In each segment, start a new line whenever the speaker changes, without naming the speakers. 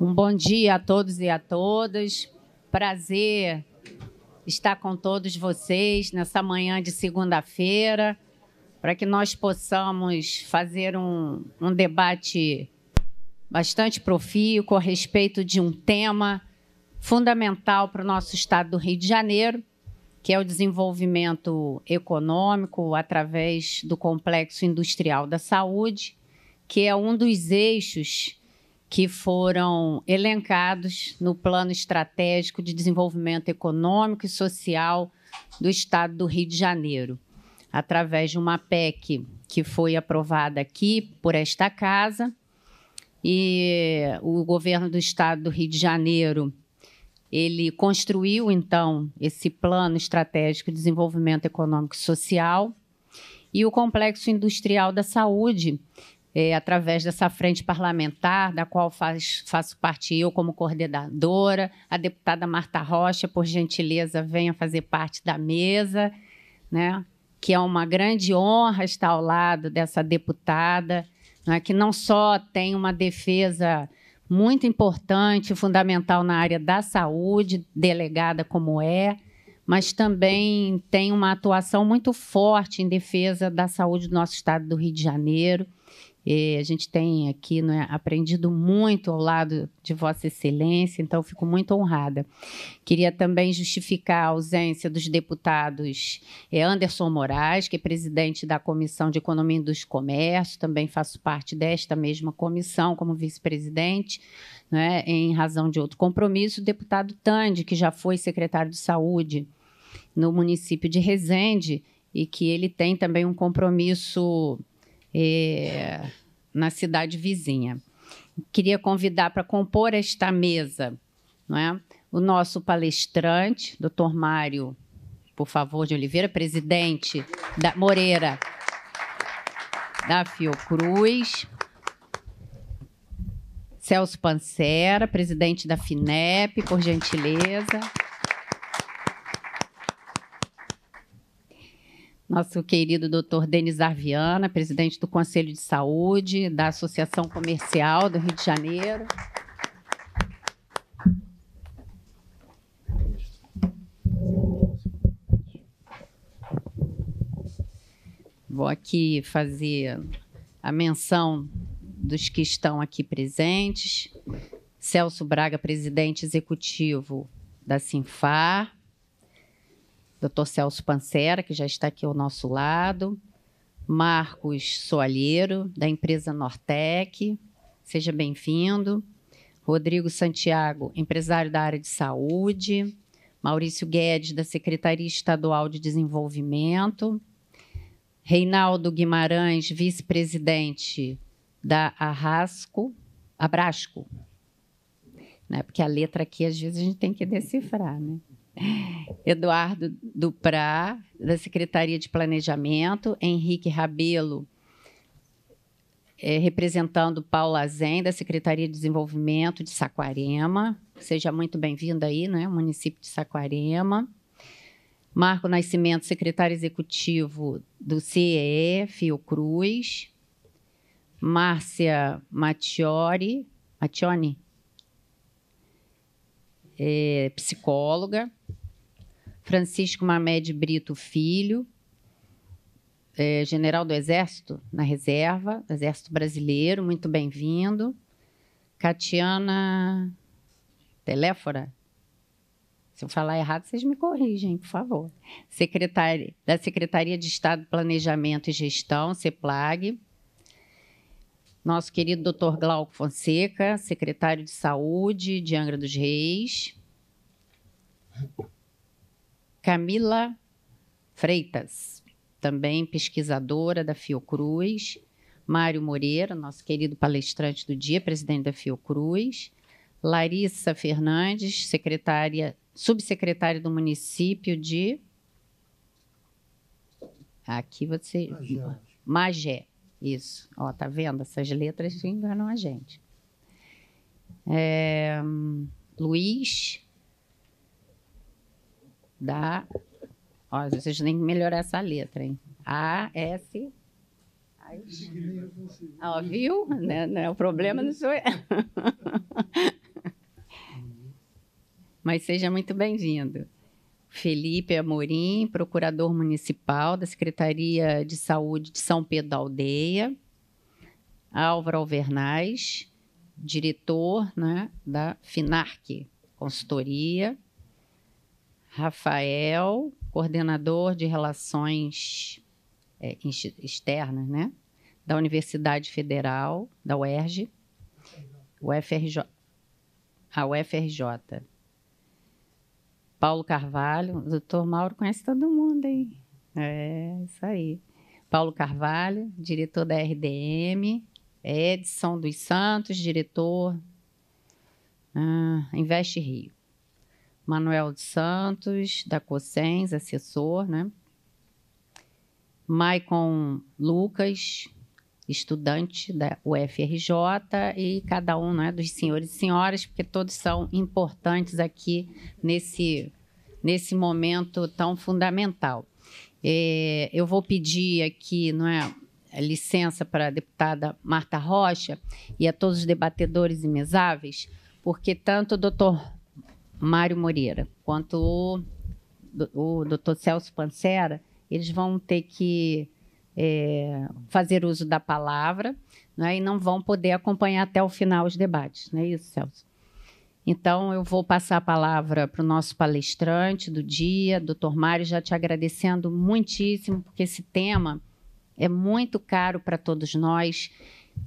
Um bom dia a todos e a todas. Prazer estar com todos vocês nessa manhã de segunda-feira, para que nós possamos fazer um, um debate bastante profícuo a respeito de um tema fundamental para o nosso estado do Rio de Janeiro, que é o desenvolvimento econômico através do complexo industrial da saúde, que é um dos eixos que foram elencados no Plano Estratégico de Desenvolvimento Econômico e Social do Estado do Rio de Janeiro, através de uma PEC que foi aprovada aqui por esta casa. E o governo do Estado do Rio de Janeiro ele construiu então esse plano estratégico de desenvolvimento econômico e social e o complexo industrial da saúde é, através dessa frente parlamentar, da qual faz, faço parte eu como coordenadora, a deputada Marta Rocha, por gentileza, venha fazer parte da mesa, né? que é uma grande honra estar ao lado dessa deputada, né? que não só tem uma defesa muito importante, fundamental na área da saúde, delegada como é, mas também tem uma atuação muito forte em defesa da saúde do nosso estado do Rio de Janeiro e a gente tem aqui né, aprendido muito ao lado de Vossa Excelência, então fico muito honrada. Queria também justificar a ausência dos deputados eh, Anderson Moraes, que é presidente da Comissão de Economia e dos Comércios, também faço parte desta mesma comissão como vice-presidente. Né, em razão de outro compromisso, o deputado Tande, que já foi secretário de saúde no município de Resende e que ele tem também um compromisso é, na cidade vizinha. Queria convidar para compor esta mesa não é? o nosso palestrante, doutor Mário, por favor, de Oliveira, presidente da Moreira da Fiocruz. Celso Pancera, presidente da FINEP, por gentileza. nosso querido doutor Denis Arviana, presidente do Conselho de Saúde da Associação Comercial do Rio de Janeiro. Vou aqui fazer a menção dos que estão aqui presentes. Celso Braga, presidente executivo da Sinfar, Dr. Celso Pancera, que já está aqui ao nosso lado, Marcos Soalheiro, da empresa Nortec, seja bem-vindo. Rodrigo Santiago, empresário da área de saúde, Maurício Guedes, da Secretaria Estadual de Desenvolvimento, Reinaldo Guimarães, vice-presidente da Arrasco, Abrasco, né? porque a letra aqui às vezes a gente tem que decifrar, né? Eduardo Duprá, da Secretaria de Planejamento, Henrique Rabelo, é, representando Paula Zen, da Secretaria de Desenvolvimento de Saquarema. Seja muito bem-vindo aí, né? Município de Saquarema. Marco Nascimento, secretário executivo do CEE, Fiocruz. Márcia Mationi Mattioni, é, psicóloga, Francisco Mamed Brito Filho, é, general do Exército na Reserva, Exército Brasileiro, muito bem-vindo. Catiana Teléfora, se eu falar errado, vocês me corrigem, por favor. Secretária, da Secretaria de Estado, Planejamento e Gestão, CEPLAG. Nosso querido doutor Glauco Fonseca, secretário de Saúde de Angra dos Reis. Camila Freitas, também pesquisadora da Fiocruz. Mário Moreira, nosso querido palestrante do dia, presidente da Fiocruz. Larissa Fernandes, secretária, subsecretária do município de. Aqui você. Magé. Magé. Isso. Ó, tá vendo? Essas letras enganam a gente. É, Luiz da. Ó, vocês têm que melhorar essa letra, hein? A, S. ó, viu? Né? Não, né, o problema não sou eu. Mas seja muito bem-vindo. Felipe Amorim, procurador municipal da Secretaria de Saúde de São Pedro da Aldeia. Álvaro Alvernaz, diretor né, da FINARC, consultoria. Rafael, coordenador de relações é, externas, né? Da Universidade Federal, da UERJ, UFRJ, a UFRJ. Paulo Carvalho, doutor Mauro conhece todo mundo hein? É, isso aí. Paulo Carvalho, diretor da RDM, Edson dos Santos, diretor ah, Investe Rio. Manuel de Santos, da Cosens, assessor, né? Maicon Lucas, estudante da UFRJ, e cada um né, dos senhores e senhoras, porque todos são importantes aqui nesse, nesse momento tão fundamental. É, eu vou pedir aqui, não é? licença para a deputada Marta Rocha e a todos os debatedores imesáveis, porque tanto o doutor Mário Moreira quanto o, o Dr. Celso Pancera, eles vão ter que é, fazer uso da palavra né, e não vão poder acompanhar até o final os debates. Não é isso, Celso? Então, eu vou passar a palavra para o nosso palestrante do dia, doutor Mário, já te agradecendo muitíssimo, porque esse tema é muito caro para todos nós,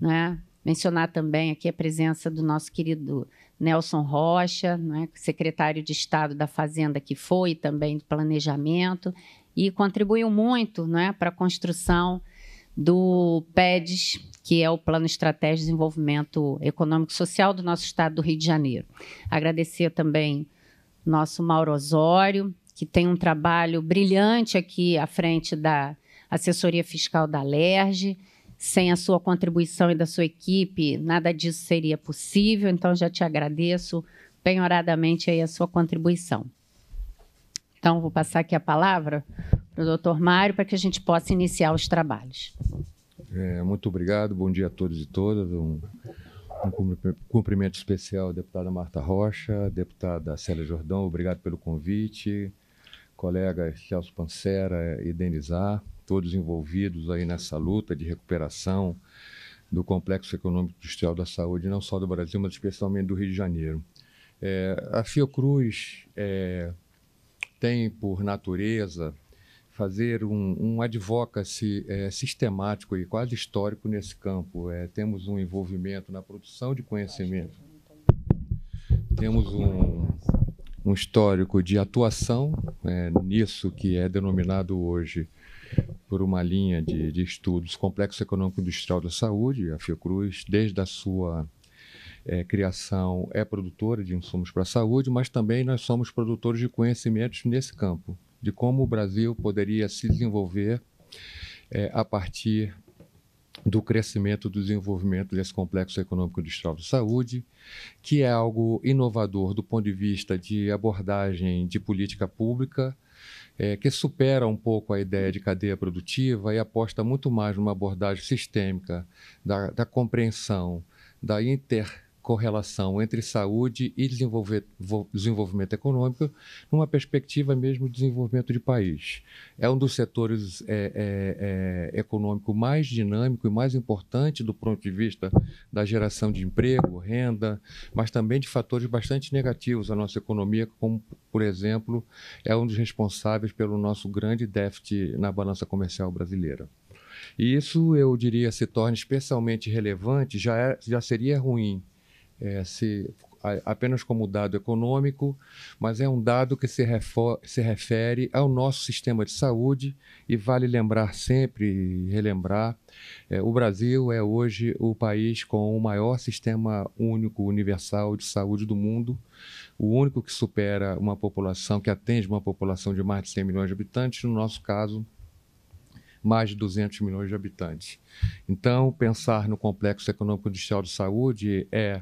né? Mencionar também aqui a presença do nosso querido Nelson Rocha, né, secretário de Estado da Fazenda, que foi também do Planejamento, e contribuiu muito né, para a construção do PEDES, que é o Plano Estratégico de Desenvolvimento Econômico e Social do nosso estado do Rio de Janeiro. Agradecer também nosso Mauro Osório, que tem um trabalho brilhante aqui à frente da assessoria fiscal da LERJ sem a sua contribuição e da sua equipe, nada disso seria possível. Então, já te agradeço penhoradamente aí a sua contribuição. Então, vou passar aqui a palavra para o doutor Mário para que a gente possa iniciar os trabalhos.
É, muito obrigado, bom dia a todos e todas. Um, um cumprimento especial à deputada Marta Rocha, deputada Célia Jordão, obrigado pelo convite, colegas Celso Pancera e Denizar todos envolvidos aí nessa luta de recuperação do complexo econômico industrial da saúde, não só do Brasil, mas especialmente do Rio de Janeiro. É, a Fiocruz é, tem por natureza fazer um, um advocacy é, sistemático e quase histórico nesse campo. É, temos um envolvimento na produção de conhecimento, temos um, um histórico de atuação né, nisso que é denominado hoje por uma linha de, de estudos Complexo Econômico Industrial da Saúde, a Fiocruz, desde a sua é, criação, é produtora de insumos para a saúde, mas também nós somos produtores de conhecimentos nesse campo, de como o Brasil poderia se desenvolver é, a partir do crescimento do desenvolvimento desse complexo econômico industrial da saúde, que é algo inovador do ponto de vista de abordagem de política pública é, que supera um pouco a ideia de cadeia produtiva e aposta muito mais numa abordagem sistêmica, da, da compreensão, da inter correlação entre saúde e desenvolvimento econômico, numa perspectiva mesmo de desenvolvimento de país. É um dos setores é, é, é, econômico mais dinâmico e mais importante do ponto de vista da geração de emprego, renda, mas também de fatores bastante negativos à nossa economia, como, por exemplo, é um dos responsáveis pelo nosso grande déficit na balança comercial brasileira. E isso, eu diria, se torna especialmente relevante, já, é, já seria ruim é, se, a, apenas como dado econômico, mas é um dado que se, refor, se refere ao nosso sistema de saúde e vale lembrar sempre e relembrar: é, o Brasil é hoje o país com o maior sistema único universal de saúde do mundo, o único que supera uma população, que atende uma população de mais de 100 milhões de habitantes, no nosso caso, mais de 200 milhões de habitantes. Então, pensar no complexo econômico industrial de saúde é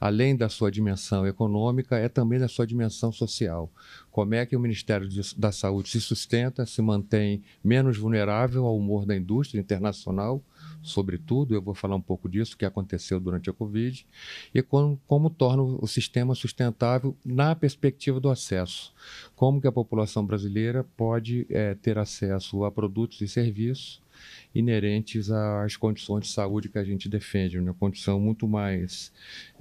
além da sua dimensão econômica, é também da sua dimensão social. Como é que o Ministério da Saúde se sustenta, se mantém menos vulnerável ao humor da indústria internacional, sobretudo, eu vou falar um pouco disso, que aconteceu durante a Covid, e como, como torna o sistema sustentável na perspectiva do acesso. Como que a população brasileira pode é, ter acesso a produtos e serviços inerentes às condições de saúde que a gente defende, uma né? condição muito mais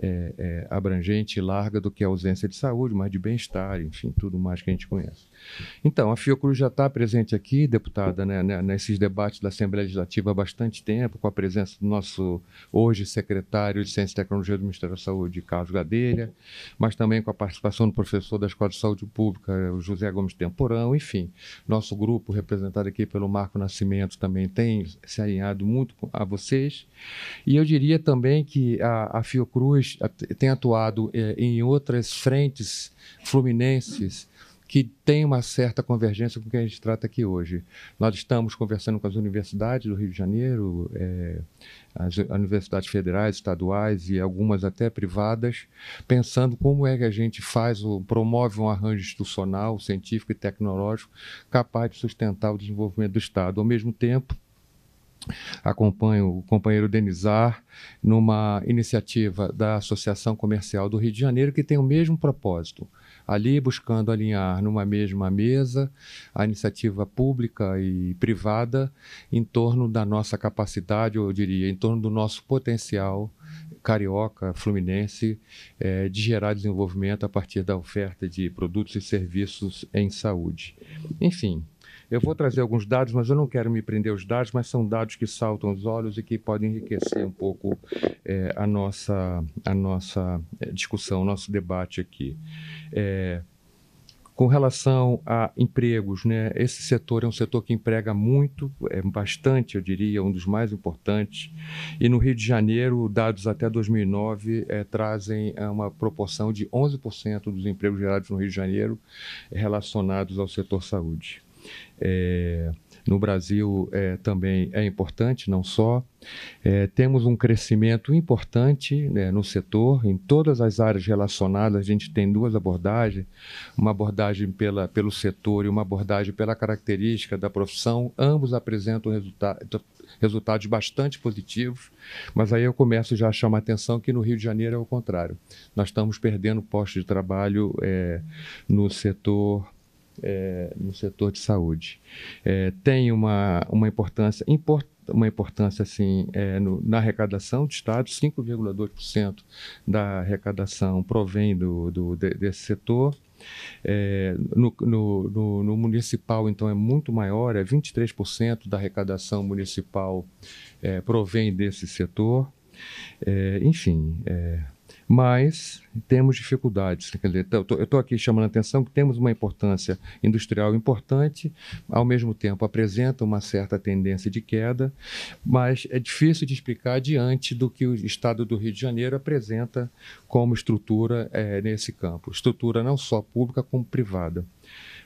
é, é, abrangente e larga do que a ausência de saúde, mas de bem-estar, enfim, tudo mais que a gente conhece. Então, a Fiocruz já está presente aqui, deputada, né, né, nesses debates da Assembleia Legislativa há bastante tempo, com a presença do nosso, hoje, secretário de Ciência e Tecnologia do Ministério da Saúde, Carlos Gadelha, mas também com a participação do professor da Escola de Saúde Pública, José Gomes Temporão, enfim, nosso grupo, representado aqui pelo Marco Nascimento, também tenho, se alinhado muito a vocês. E eu diria também que a, a Fiocruz tem atuado é, em outras frentes fluminenses que tem uma certa convergência com o que a gente trata aqui hoje. Nós estamos conversando com as universidades do Rio de Janeiro, é, as universidades federais, estaduais e algumas até privadas, pensando como é que a gente faz, o, promove um arranjo institucional, científico e tecnológico capaz de sustentar o desenvolvimento do Estado. Ao mesmo tempo, acompanho o companheiro Denizar numa iniciativa da Associação Comercial do Rio de Janeiro que tem o mesmo propósito, ali buscando alinhar numa mesma mesa a iniciativa pública e privada em torno da nossa capacidade, eu diria, em torno do nosso potencial carioca, fluminense, é, de gerar desenvolvimento a partir da oferta de produtos e serviços em saúde. Enfim, eu vou trazer alguns dados, mas eu não quero me prender aos dados, mas são dados que saltam os olhos e que podem enriquecer um pouco é, a nossa, a nossa é, discussão, o nosso debate aqui. É, com relação a empregos, né, esse setor é um setor que emprega muito, é bastante, eu diria, um dos mais importantes. E no Rio de Janeiro, dados até 2009 é, trazem é, uma proporção de 11% dos empregos gerados no Rio de Janeiro relacionados ao setor saúde é, no Brasil é, também é importante, não só. É, temos um crescimento importante né, no setor, em todas as áreas relacionadas. A gente tem duas abordagens: uma abordagem pela, pelo setor e uma abordagem pela característica da profissão. Ambos apresentam resulta resultados bastante positivos, mas aí eu começo já a chamar a atenção que no Rio de Janeiro é o contrário. Nós estamos perdendo postos de trabalho é, no setor é, no setor de saúde. É, tem uma, uma importância importante uma importância assim é, no, na arrecadação do Estado, 5,2% da arrecadação provém do, do de, desse setor. É, no, no, no, municipal, então, é muito maior, é 23% da arrecadação municipal é, provém desse setor. É, enfim, é, mas temos dificuldades. eu estou aqui chamando a atenção que temos uma importância industrial importante, ao mesmo tempo apresenta uma certa tendência de queda, mas é difícil de explicar diante do que o Estado do Rio de Janeiro apresenta como estrutura é, nesse campo estrutura não só pública como privada.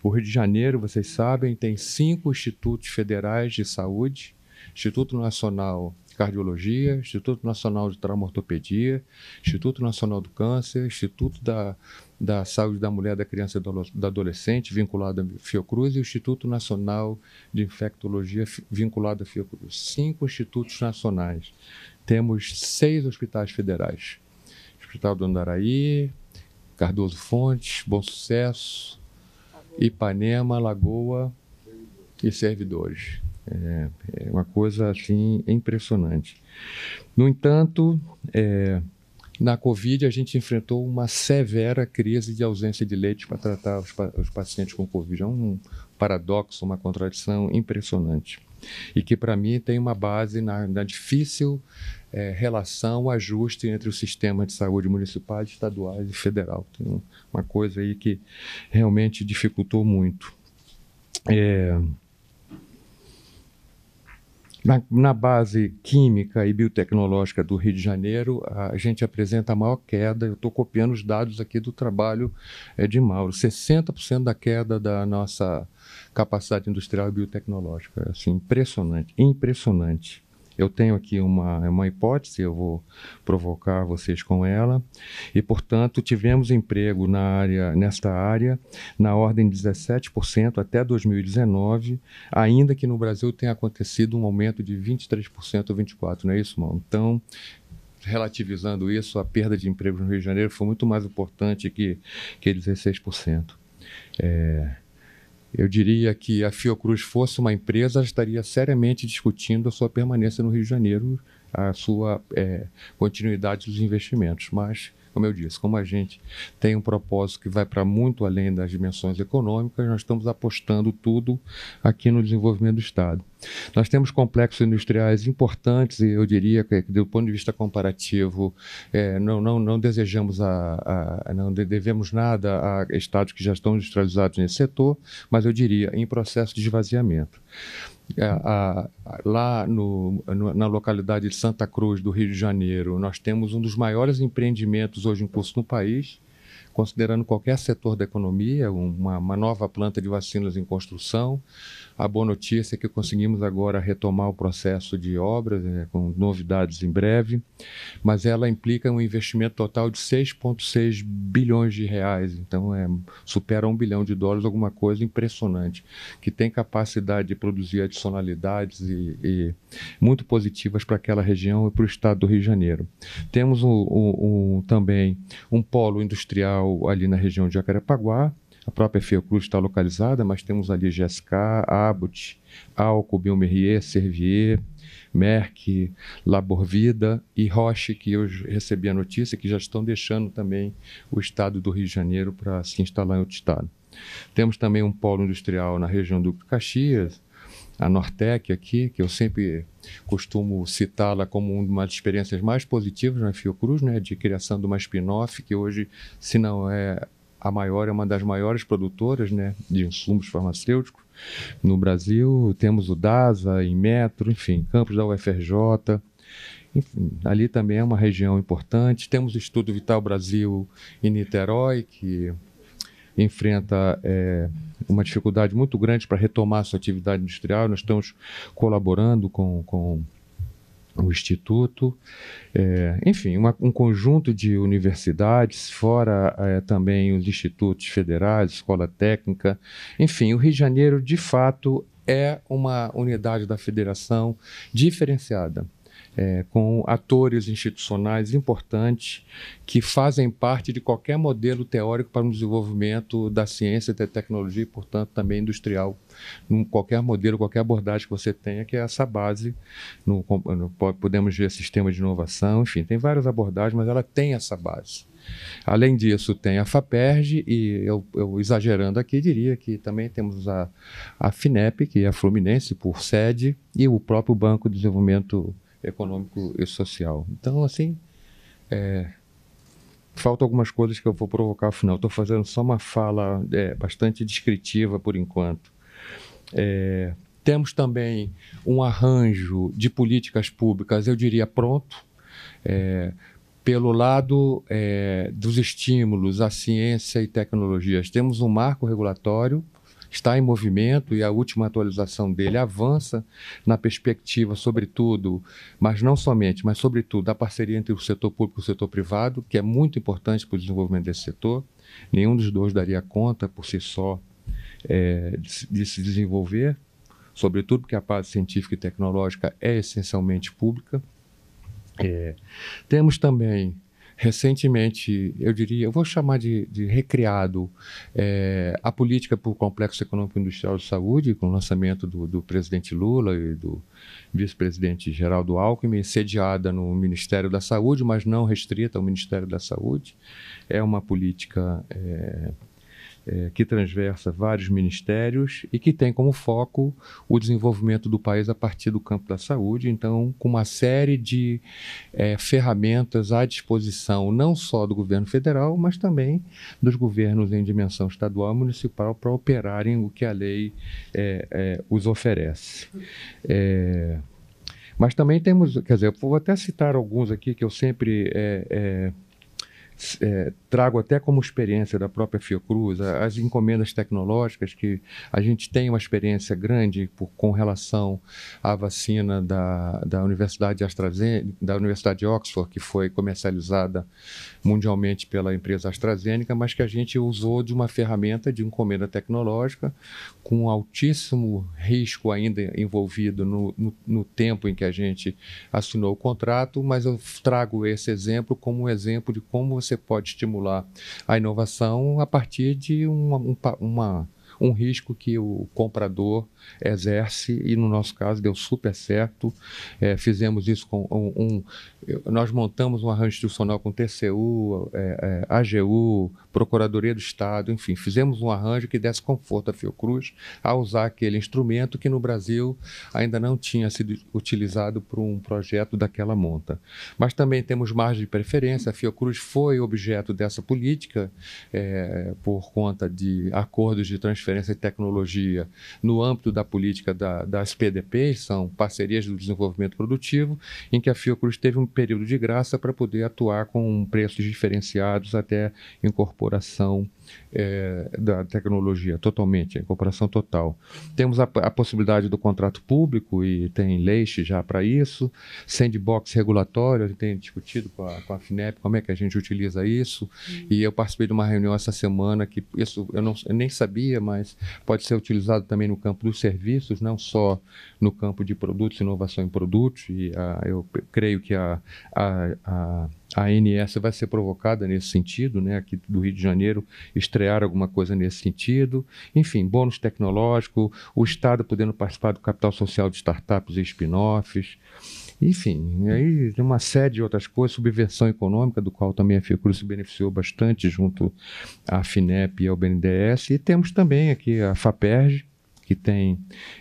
O Rio de Janeiro, vocês sabem, tem cinco institutos federais de saúde. Instituto Nacional Cardiologia, Instituto Nacional de Traumaortopedia, Instituto Nacional do Câncer, Instituto da, da Saúde da Mulher, da Criança e da Adolescente, vinculado à Fiocruz, e o Instituto Nacional de Infectologia, vinculado à Fiocruz. Cinco institutos nacionais. Temos seis hospitais federais. Hospital do Andaraí, Cardoso Fontes, Bom Sucesso, Ipanema, Lagoa e servidores. É, é, uma coisa assim impressionante. No entanto, é, na Covid a gente enfrentou uma severa crise de ausência de leite para tratar os, os pacientes com Covid. É um paradoxo, uma contradição impressionante e que para mim tem uma base na, na difícil é, relação, ajuste entre o sistema de saúde municipal, estadual e federal. Tem uma coisa aí que realmente dificultou muito. É, na, na, base química e biotecnológica do Rio de Janeiro, a gente apresenta a maior queda. Eu estou copiando os dados aqui do trabalho é, de Mauro: 60% da queda da nossa capacidade industrial e biotecnológica. Assim, impressionante, impressionante. Eu tenho aqui uma, uma hipótese, eu vou provocar vocês com ela. E, portanto, tivemos emprego na área, nesta área na ordem de 17% até 2019, ainda que no Brasil tenha acontecido um aumento de 23% ou 24%, não é isso, irmão? Então, relativizando isso, a perda de emprego no Rio de Janeiro foi muito mais importante que, que 16%. É, eu diria que a Fiocruz fosse uma empresa, estaria seriamente discutindo a sua permanência no Rio de Janeiro, a sua é, continuidade dos investimentos. Mas como eu disse, como a gente tem um propósito que vai para muito além das dimensões econômicas, nós estamos apostando tudo aqui no desenvolvimento do Estado. Nós temos complexos industriais importantes e eu diria que, do ponto de vista comparativo, é, não, não, não desejamos a, a, não devemos nada a estados que já estão industrializados nesse setor, mas eu diria em processo de esvaziamento. É, a, lá no, no, na localidade de Santa Cruz, do Rio de Janeiro, nós temos um dos maiores empreendimentos hoje em curso no país, considerando qualquer setor da economia, uma, uma, nova planta de vacinas em construção. A boa notícia é que conseguimos agora retomar o processo de obras, né, com novidades em breve, mas ela implica um investimento total de 6,6 bilhões de reais, então é, supera um bilhão de dólares, alguma coisa impressionante, que tem capacidade de produzir adicionalidades e, e muito positivas para aquela região e para o estado do Rio de Janeiro. Temos um, um, um, também um polo industrial ali na região de Jacarepaguá. A própria Fiocruz está localizada, mas temos ali GSK, Abbott, Alco, Biomerrier, Servier, Merck, Laborvida e Roche, que eu recebi a notícia que já estão deixando também o estado do Rio de Janeiro para se instalar em outro estado. Temos também um polo industrial na região do Caxias, a Nortec aqui, que eu sempre costumo citá-la como uma das experiências mais positivas na Fiocruz, né, de criação de uma spin-off que hoje, se não é a maior, é uma das maiores produtoras né, de insumos farmacêuticos no Brasil. Temos o DASA, em Metro, enfim, campos da UFRJ. Enfim, ali também é uma região importante. Temos o Estudo Vital Brasil em Niterói, que enfrenta é, uma dificuldade muito grande para retomar sua atividade industrial. Nós estamos colaborando com, com o Instituto, é, enfim, uma, um conjunto de universidades, fora é, também os institutos federais, escola técnica, enfim, o Rio de Janeiro, de fato, é uma unidade da federação diferenciada é, com atores institucionais importantes que fazem parte de qualquer modelo teórico para o desenvolvimento da ciência, da tecnologia e, portanto, também industrial. Num qualquer modelo, qualquer abordagem que você tenha, que é essa base. No, no, podemos ver sistema de inovação, enfim, tem várias abordagens, mas ela tem essa base. Além disso, tem a FAPERJ, e eu, eu, exagerando aqui, diria que também temos a, a FINEP, que é a Fluminense, por sede, e o próprio Banco de Desenvolvimento econômico e social. Então, assim, é, falta algumas coisas que eu vou provocar afinal. final. Estou fazendo só uma fala é, bastante descritiva por enquanto. É, temos também um arranjo de políticas públicas, eu diria pronto, é, pelo lado é, dos estímulos à ciência e tecnologias. Temos um marco regulatório está em movimento e a última atualização dele avança na perspectiva, sobretudo, mas não somente, mas sobretudo da parceria entre o setor público e o setor privado, que é muito importante para o desenvolvimento desse setor. Nenhum dos dois daria conta por si só é, de se desenvolver, sobretudo porque a parte científica e tecnológica é essencialmente pública. É. Temos também recentemente, eu diria, eu vou chamar de, de recriado é, a política por complexo econômico industrial de saúde, com o lançamento do, do presidente Lula e do vice-presidente Geraldo Alckmin, sediada no Ministério da Saúde, mas não restrita ao Ministério da Saúde. É uma política é, é, que transversa vários ministérios e que tem como foco o desenvolvimento do país a partir do campo da saúde. Então, com uma série de é, ferramentas à disposição, não só do governo federal, mas também dos governos em dimensão estadual e municipal para operarem o que a lei é, é os oferece. É, mas também temos, quer dizer, vou até citar alguns aqui que eu sempre é, é, trago até como experiência da própria Fiocruz, as encomendas tecnológicas, que a gente tem uma experiência grande por, com relação à vacina da, da Universidade de AstraZeneca, da Universidade de Oxford, que foi comercializada mundialmente pela empresa AstraZeneca, mas que a gente usou de uma ferramenta de encomenda tecnológica, com altíssimo risco ainda envolvido no, no, no tempo em que a gente assinou o contrato, mas eu trago esse exemplo como um exemplo de como você pode estimular a inovação a partir de uma, uma um risco que o comprador exerce, e no nosso caso deu super certo. É, fizemos isso com um, um, Nós montamos um arranjo institucional com TCU, é, é, AGU, Procuradoria do Estado, enfim, fizemos um arranjo que desse conforto à Fiocruz a usar aquele instrumento que no Brasil ainda não tinha sido utilizado por um projeto daquela monta. Mas também temos margem de preferência, a Fiocruz foi objeto dessa política é, por conta de acordos de transferência de tecnologia no âmbito âmbito da política da, das PDPs, são parcerias do desenvolvimento produtivo, em que a Fiocruz teve um período de graça para poder atuar com preços diferenciados até incorporação é, da tecnologia totalmente, a incorporação total. Temos a, a, possibilidade do contrato público e tem leite já para isso, sandbox regulatório, a gente tem discutido com a, com a FINEP como é que a gente utiliza isso, hum. e eu participei de uma reunião essa semana que isso eu, não, eu nem sabia, mas pode ser utilizado também no campo dos serviços, não só no campo de produtos, inovação em produtos, e a, ah, eu creio que a, a a ANS vai ser provocada nesse sentido, né, aqui do Rio de Janeiro, estrear alguma coisa nesse sentido. Enfim, bônus tecnológico, o Estado podendo participar do capital social de startups e spin-offs. Enfim, aí uma série de outras coisas, subversão econômica, do qual também a Fiocruz se beneficiou bastante junto à FINEP e ao BNDES. E temos também aqui a FAPERJ, que tem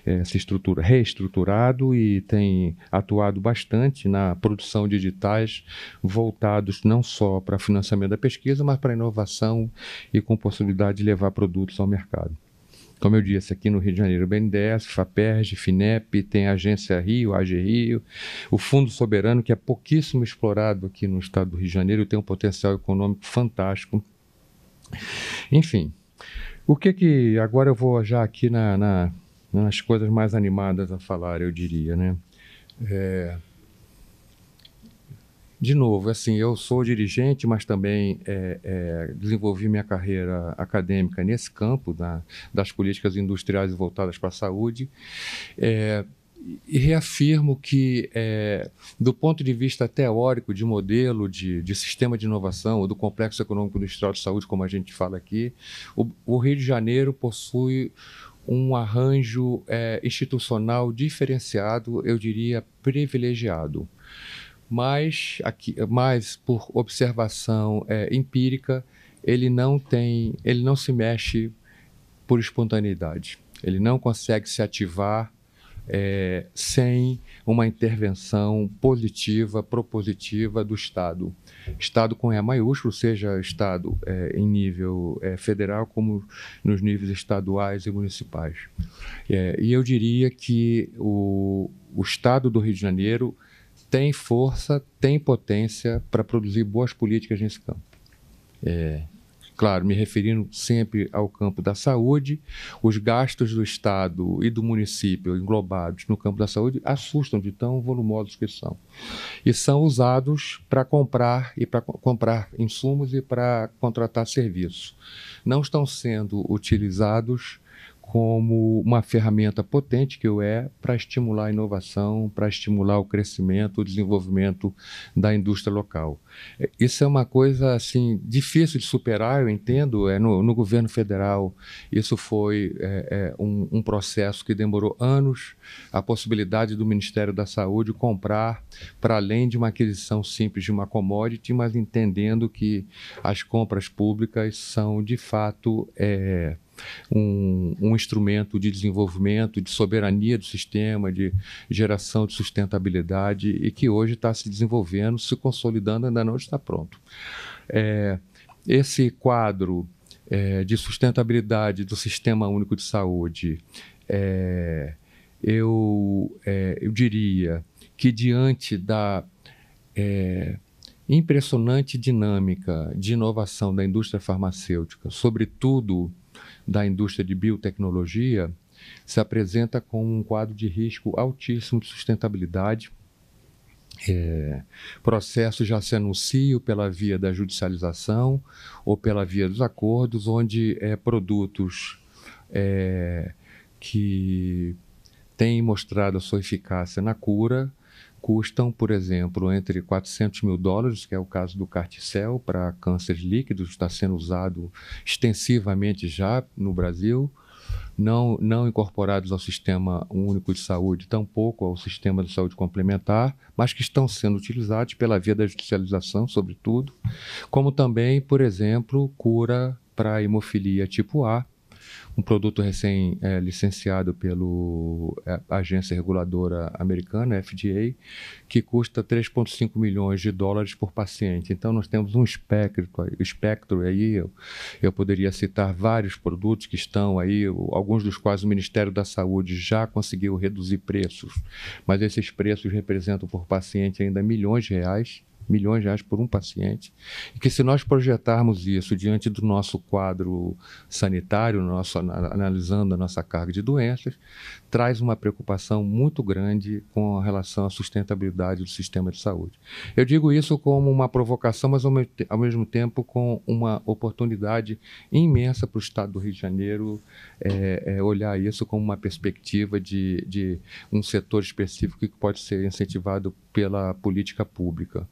é, se estrutura, reestruturado e tem atuado bastante na produção de editais voltados não só para financiamento da pesquisa, mas para inovação e com possibilidade de levar produtos ao mercado. Como eu disse, aqui no Rio de Janeiro, o BNDES, FAPERJ, FINEP, tem a Agência Rio, AG Rio, o Fundo Soberano, que é pouquíssimo explorado aqui no estado do Rio de Janeiro, tem um potencial econômico fantástico. Enfim, o que que. Agora eu vou já aqui na, na nas coisas mais animadas a falar, eu diria, né? É, de novo, assim, eu sou dirigente, mas também é, é, desenvolvi minha carreira acadêmica nesse campo da, das políticas industriais voltadas para a saúde. É, e reafirmo que, é, do ponto de vista teórico, de modelo, de, de sistema de inovação, ou do complexo econômico industrial de saúde, como a gente fala aqui, o, o Rio de Janeiro possui um arranjo é, institucional diferenciado, eu diria privilegiado. Mas, aqui, mas por observação é, empírica, ele não tem, ele não se mexe por espontaneidade. Ele não consegue se ativar é, sem uma intervenção positiva, propositiva do Estado. Estado com E maiúsculo, seja Estado é, em nível é, federal, como nos níveis estaduais e municipais. É, e eu diria que o, o Estado do Rio de Janeiro tem força, tem potência para produzir boas políticas nesse campo. É, claro, me referindo sempre ao campo da saúde, os gastos do Estado e do município englobados no campo da saúde assustam de tão volumosos que são. E são usados para comprar e para comprar insumos e para contratar serviços. Não estão sendo utilizados como uma ferramenta potente que o é para estimular a inovação, para estimular o crescimento, o desenvolvimento da indústria local. É, isso é uma coisa assim difícil de superar, eu entendo. É no, no governo federal isso foi é, é, um, um processo que demorou anos. A possibilidade do Ministério da Saúde comprar para além de uma aquisição simples de uma commodity, mas entendendo que as compras públicas são de fato é, um, um instrumento de desenvolvimento, de soberania do sistema, de geração de sustentabilidade e que hoje está se desenvolvendo, se consolidando, ainda não está pronto. É, esse quadro é, de sustentabilidade do Sistema Único de Saúde, é, eu, é, eu diria que diante da é, impressionante dinâmica de inovação da indústria farmacêutica, sobretudo da indústria de biotecnologia se apresenta com um quadro de risco altíssimo de sustentabilidade. É, processos já se anunciam pela via da judicialização ou pela via dos acordos, onde é, produtos é, que têm mostrado a sua eficácia na cura custam, por exemplo, entre 400 mil dólares, que é o caso do Carticel, para cânceres líquidos, está sendo usado extensivamente já no Brasil, não, não incorporados ao sistema único de saúde, tampouco ao sistema de saúde complementar, mas que estão sendo utilizados pela via da judicialização, sobretudo, como também, por exemplo, cura para hemofilia tipo A, um produto recém-licenciado é, pela é, Agência Reguladora Americana, FDA, que custa 3,5 milhões de dólares por paciente. Então, nós temos um espectro, espectro aí, eu, eu poderia citar vários produtos que estão aí, alguns dos quais o Ministério da Saúde já conseguiu reduzir preços, mas esses preços representam por paciente ainda milhões de reais milhões de reais por um paciente, e que se nós projetarmos isso diante do nosso quadro sanitário, nosso, analisando a nossa carga de doenças, traz uma preocupação muito grande com relação à sustentabilidade do sistema de saúde. Eu digo isso como uma provocação, mas ao mesmo tempo com uma oportunidade imensa para o Estado do Rio de Janeiro é, é, olhar isso como uma perspectiva de, de um setor específico que pode ser incentivado pela política pública.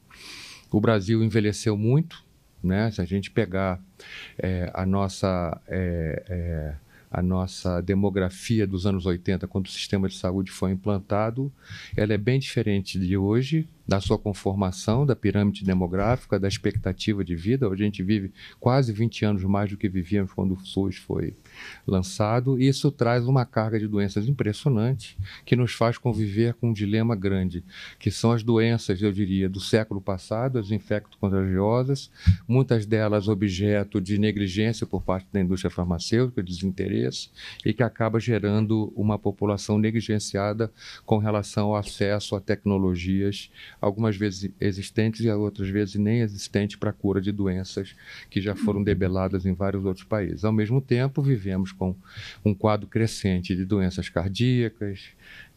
O Brasil envelheceu muito, né? Se a gente pegar é, a nossa é, é, a nossa demografia dos anos 80, quando o sistema de saúde foi implantado, ela é bem diferente de hoje, da sua conformação, da pirâmide demográfica, da expectativa de vida. a gente vive quase 20 anos mais do que vivíamos quando o SUS foi lançado. E isso traz uma carga de doenças impressionante que nos faz conviver com um dilema grande, que são as doenças, eu diria, do século passado, as infecto-contagiosas, muitas delas objeto de negligência por parte da indústria farmacêutica, desinteresse, e que acaba gerando uma população negligenciada com relação ao acesso a tecnologias algumas vezes existentes e outras vezes nem existentes para a cura de doenças que já foram debeladas em vários outros países. Ao mesmo tempo, vivemos com um quadro crescente de doenças cardíacas,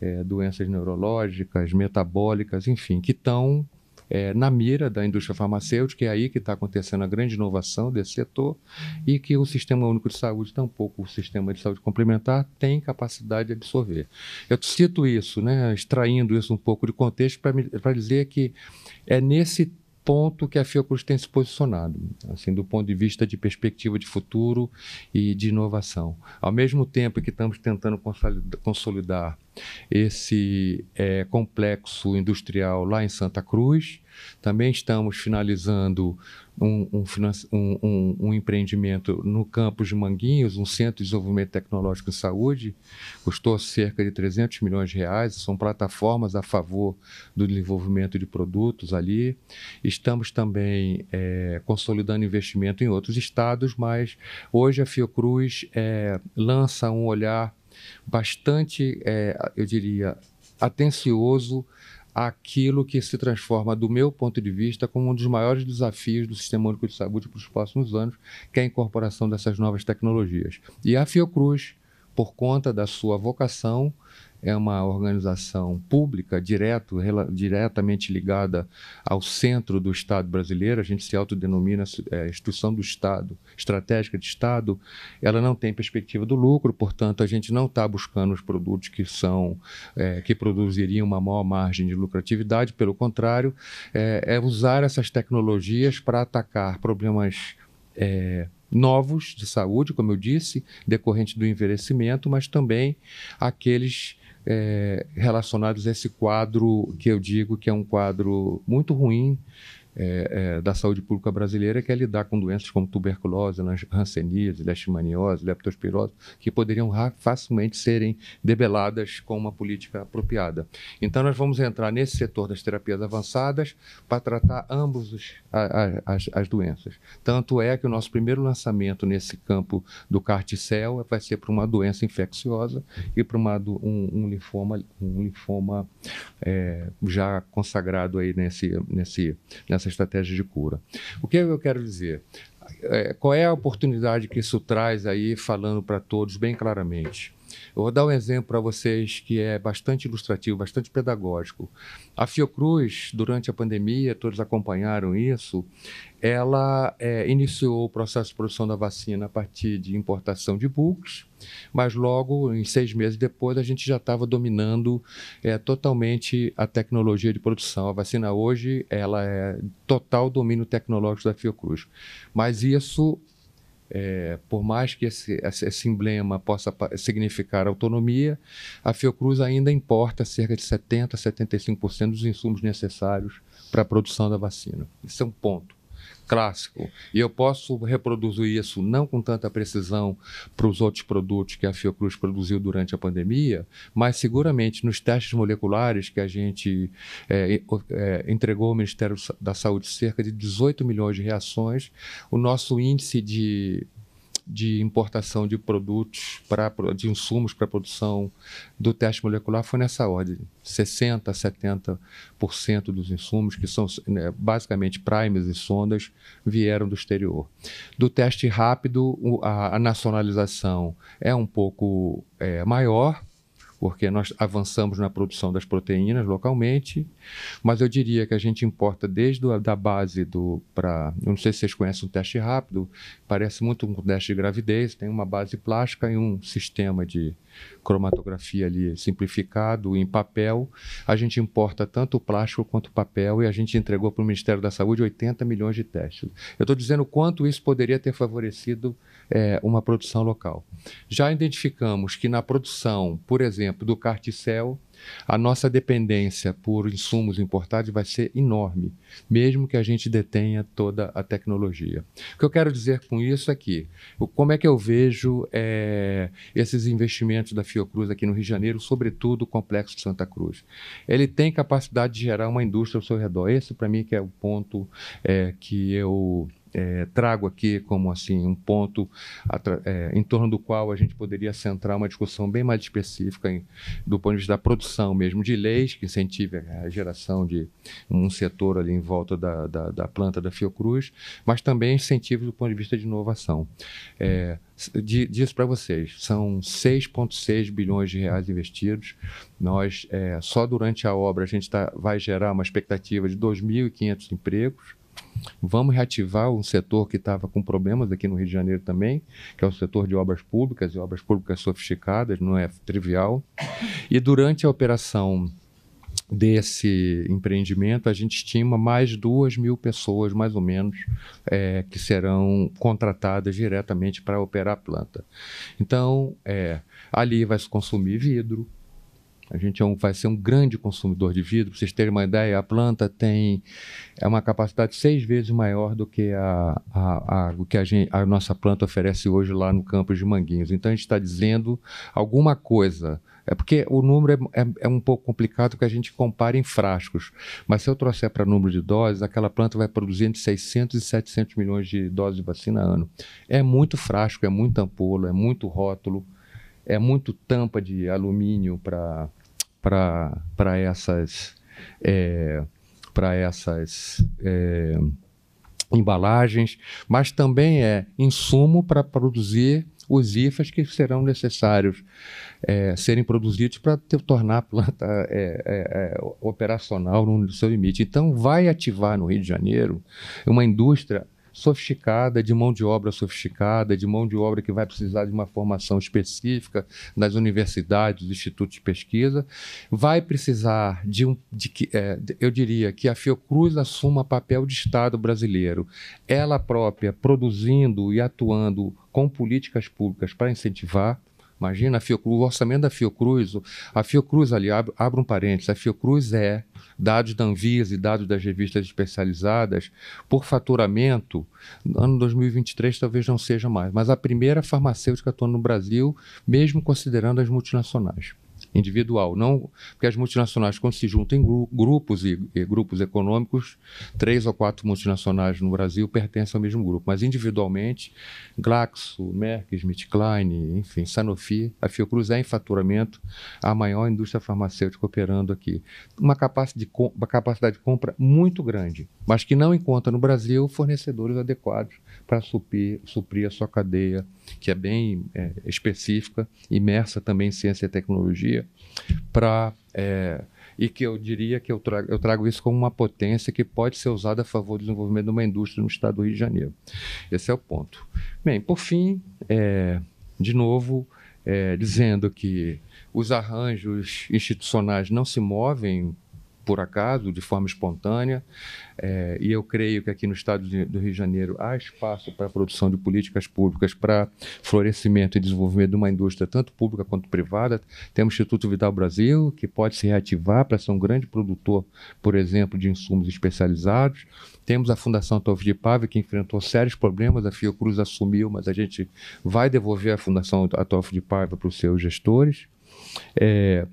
é, doenças neurológicas, metabólicas, enfim, que estão é, na mira da indústria farmacêutica, é aí que está acontecendo a grande inovação desse setor e que o sistema único de saúde, tampouco o sistema de saúde complementar, tem capacidade de absorver. Eu cito isso, né, extraindo isso um pouco de contexto, para dizer que é nesse ponto que a Fiocruz tem se posicionado, assim, do ponto de vista de perspectiva de futuro e de inovação. Ao mesmo tempo que estamos tentando consolidar esse é, complexo industrial lá em Santa Cruz, também estamos finalizando um, um, um, um, empreendimento no campus de Manguinhos, um centro de desenvolvimento tecnológico em saúde, custou cerca de 300 milhões de reais. São plataformas a favor do desenvolvimento de produtos ali. Estamos também é, consolidando investimento em outros estados, mas hoje a Fiocruz é, lança um olhar bastante, é, eu diria, atencioso aquilo que se transforma, do meu ponto de vista, como um dos maiores desafios do Sistema Único de Saúde para os próximos anos, que é a incorporação dessas novas tecnologias. E a Fiocruz por conta da sua vocação, é uma organização pública direto, rela, diretamente ligada ao centro do Estado brasileiro, a gente se autodenomina é, instituição do Estado, estratégica de Estado, ela não tem perspectiva do lucro, portanto, a gente não está buscando os produtos que são é, que produziriam uma maior margem de lucratividade, pelo contrário, é, é usar essas tecnologias para atacar problemas é, novos de saúde, como eu disse, decorrente do envelhecimento, mas também aqueles é, relacionados a esse quadro que eu digo que é um quadro muito ruim é, é, da saúde pública brasileira, que é lidar com doenças como tuberculose, hanseníase, leishmaniose, leptospirose, que poderiam facilmente serem debeladas com uma política apropriada. Então, nós vamos entrar nesse setor das terapias avançadas para tratar ambos os, a, a, as, as, doenças. Tanto é que o nosso primeiro lançamento nesse campo do carticel vai ser para uma doença infecciosa e para uma, um, um, linfoma, um linfoma é, já consagrado aí nesse, nesse, nessa essa estratégia de cura. O que eu quero dizer? É, qual é a oportunidade que isso traz aí, falando para todos bem claramente? Eu vou dar um exemplo para vocês que é bastante ilustrativo, bastante pedagógico. A Fiocruz, durante a pandemia, todos acompanharam isso, ela é, iniciou o processo de produção da vacina a partir de importação de bulks, mas logo, em seis meses depois, a gente já estava dominando é, totalmente a tecnologia de produção. A vacina hoje ela é total domínio tecnológico da Fiocruz. Mas isso é, por mais que esse, esse emblema possa significar autonomia, a Fiocruz ainda importa cerca de 70% a 75% dos insumos necessários para a produção da vacina. Isso é um ponto clássico. E eu posso reproduzir isso não com tanta precisão para os outros produtos que a Fiocruz produziu durante a pandemia, mas seguramente nos testes moleculares que a gente é, é, entregou ao Ministério da Saúde cerca de 18 milhões de reações, o nosso índice de de importação de produtos, pra, de insumos para a produção do teste molecular foi nessa ordem: 60% a 70% dos insumos, que são né, basicamente primers e sondas, vieram do exterior. Do teste rápido, a, a nacionalização é um pouco é, maior porque nós avançamos na produção das proteínas localmente, mas eu diria que a gente importa desde a da base do para, não sei se vocês conhecem um teste rápido, parece muito um teste de gravidez, tem uma base plástica e um sistema de cromatografia ali simplificado em papel. A gente importa tanto o plástico quanto o papel e a gente entregou para o Ministério da Saúde 80 milhões de testes. Eu estou dizendo quanto isso poderia ter favorecido é, uma produção local. Já identificamos que na produção, por exemplo exemplo, do carticel, a nossa dependência por insumos importados vai ser enorme, mesmo que a gente detenha toda a tecnologia. O que eu quero dizer com isso é que, como é que eu vejo é, esses investimentos da Fiocruz aqui no Rio de Janeiro, sobretudo o Complexo de Santa Cruz? Ele tem capacidade de gerar uma indústria ao seu redor. Esse, para mim, que é o ponto é, que eu é, trago aqui como assim um ponto é, em torno do qual a gente poderia centrar uma discussão bem mais específica em, do ponto de vista da produção mesmo de leis que incentive a geração de um setor ali em volta da, da, da planta da Fiocruz, mas também incentivos do ponto de vista de inovação. É, de, disso para vocês, são 6,6 bilhões de reais investidos. Nós, é, só durante a obra, a gente tá, vai gerar uma expectativa de 2.500 empregos Vamos reativar um setor que estava com problemas aqui no Rio de Janeiro também, que é o setor de obras públicas e obras públicas sofisticadas, não é trivial. E durante a operação desse empreendimento, a gente estima mais duas mil pessoas, mais ou menos, é, que serão contratadas diretamente para operar a planta. Então, é, ali vai se consumir vidro, a gente é um, vai ser um grande consumidor de vidro. Para vocês terem uma ideia, a planta tem é uma capacidade seis vezes maior do que a, a, a, que a, gente, a nossa planta oferece hoje lá no campo de Manguinhos. Então a gente está dizendo alguma coisa. É porque o número é, é, é, um pouco complicado que a gente compara em frascos. Mas se eu trouxer para número de doses, aquela planta vai produzir entre 600 e 700 milhões de doses de vacina ano. É muito frasco, é muito ampolo é muito rótulo, é muito tampa de alumínio para para essas, é, essas é, embalagens, mas também é insumo para produzir os IFAs que serão necessários é, serem produzidos para tornar a planta é, é, é, operacional no seu limite. Então, vai ativar no Rio de Janeiro uma indústria sofisticada, de mão de obra sofisticada, de mão de obra que vai precisar de uma formação específica nas universidades, dos institutos de pesquisa, vai precisar de um, de que, é, eu diria que a Fiocruz assuma papel de Estado brasileiro, ela própria produzindo e atuando com políticas públicas para incentivar Imagina a Fiocruz, o orçamento da Fiocruz, a Fiocruz ali, abre, abre um parênteses, a Fiocruz é dados da Anvisa e dados das revistas especializadas por faturamento, ano 2023 talvez não seja mais, mas a primeira farmacêutica atuando no Brasil, mesmo considerando as multinacionais individual, não porque as multinacionais quando se juntam em gru grupos e, e, grupos econômicos, três ou quatro multinacionais no Brasil pertencem ao mesmo grupo, mas individualmente, Glaxo, Merck, SmithKline, enfim, Sanofi, a Fiocruz é em faturamento a maior indústria farmacêutica operando aqui, uma capacidade de, uma capacidade de compra muito grande, mas que não encontra no Brasil fornecedores adequados para suprir, suprir a sua cadeia, que é bem é, específica, imersa também em ciência e tecnologia, para. É, e que eu diria que eu trago, eu trago isso como uma potência que pode ser usada a favor do desenvolvimento de uma indústria no estado do Rio de Janeiro. Esse é o ponto. Bem, por fim, é, de novo, é, dizendo que os arranjos institucionais não se movem por acaso, de forma espontânea. É, e eu creio que aqui no estado de, do Rio de Janeiro há espaço para a produção de políticas públicas para florescimento e desenvolvimento de uma indústria tanto pública quanto privada. Temos o Instituto Vidal Brasil, que pode se reativar para ser um grande produtor, por exemplo, de insumos especializados. Temos a Fundação Torres de Pave, que enfrentou sérios problemas, a Fiocruz assumiu, mas a gente vai devolver a Fundação Torres de Pave para os seus gestores. É,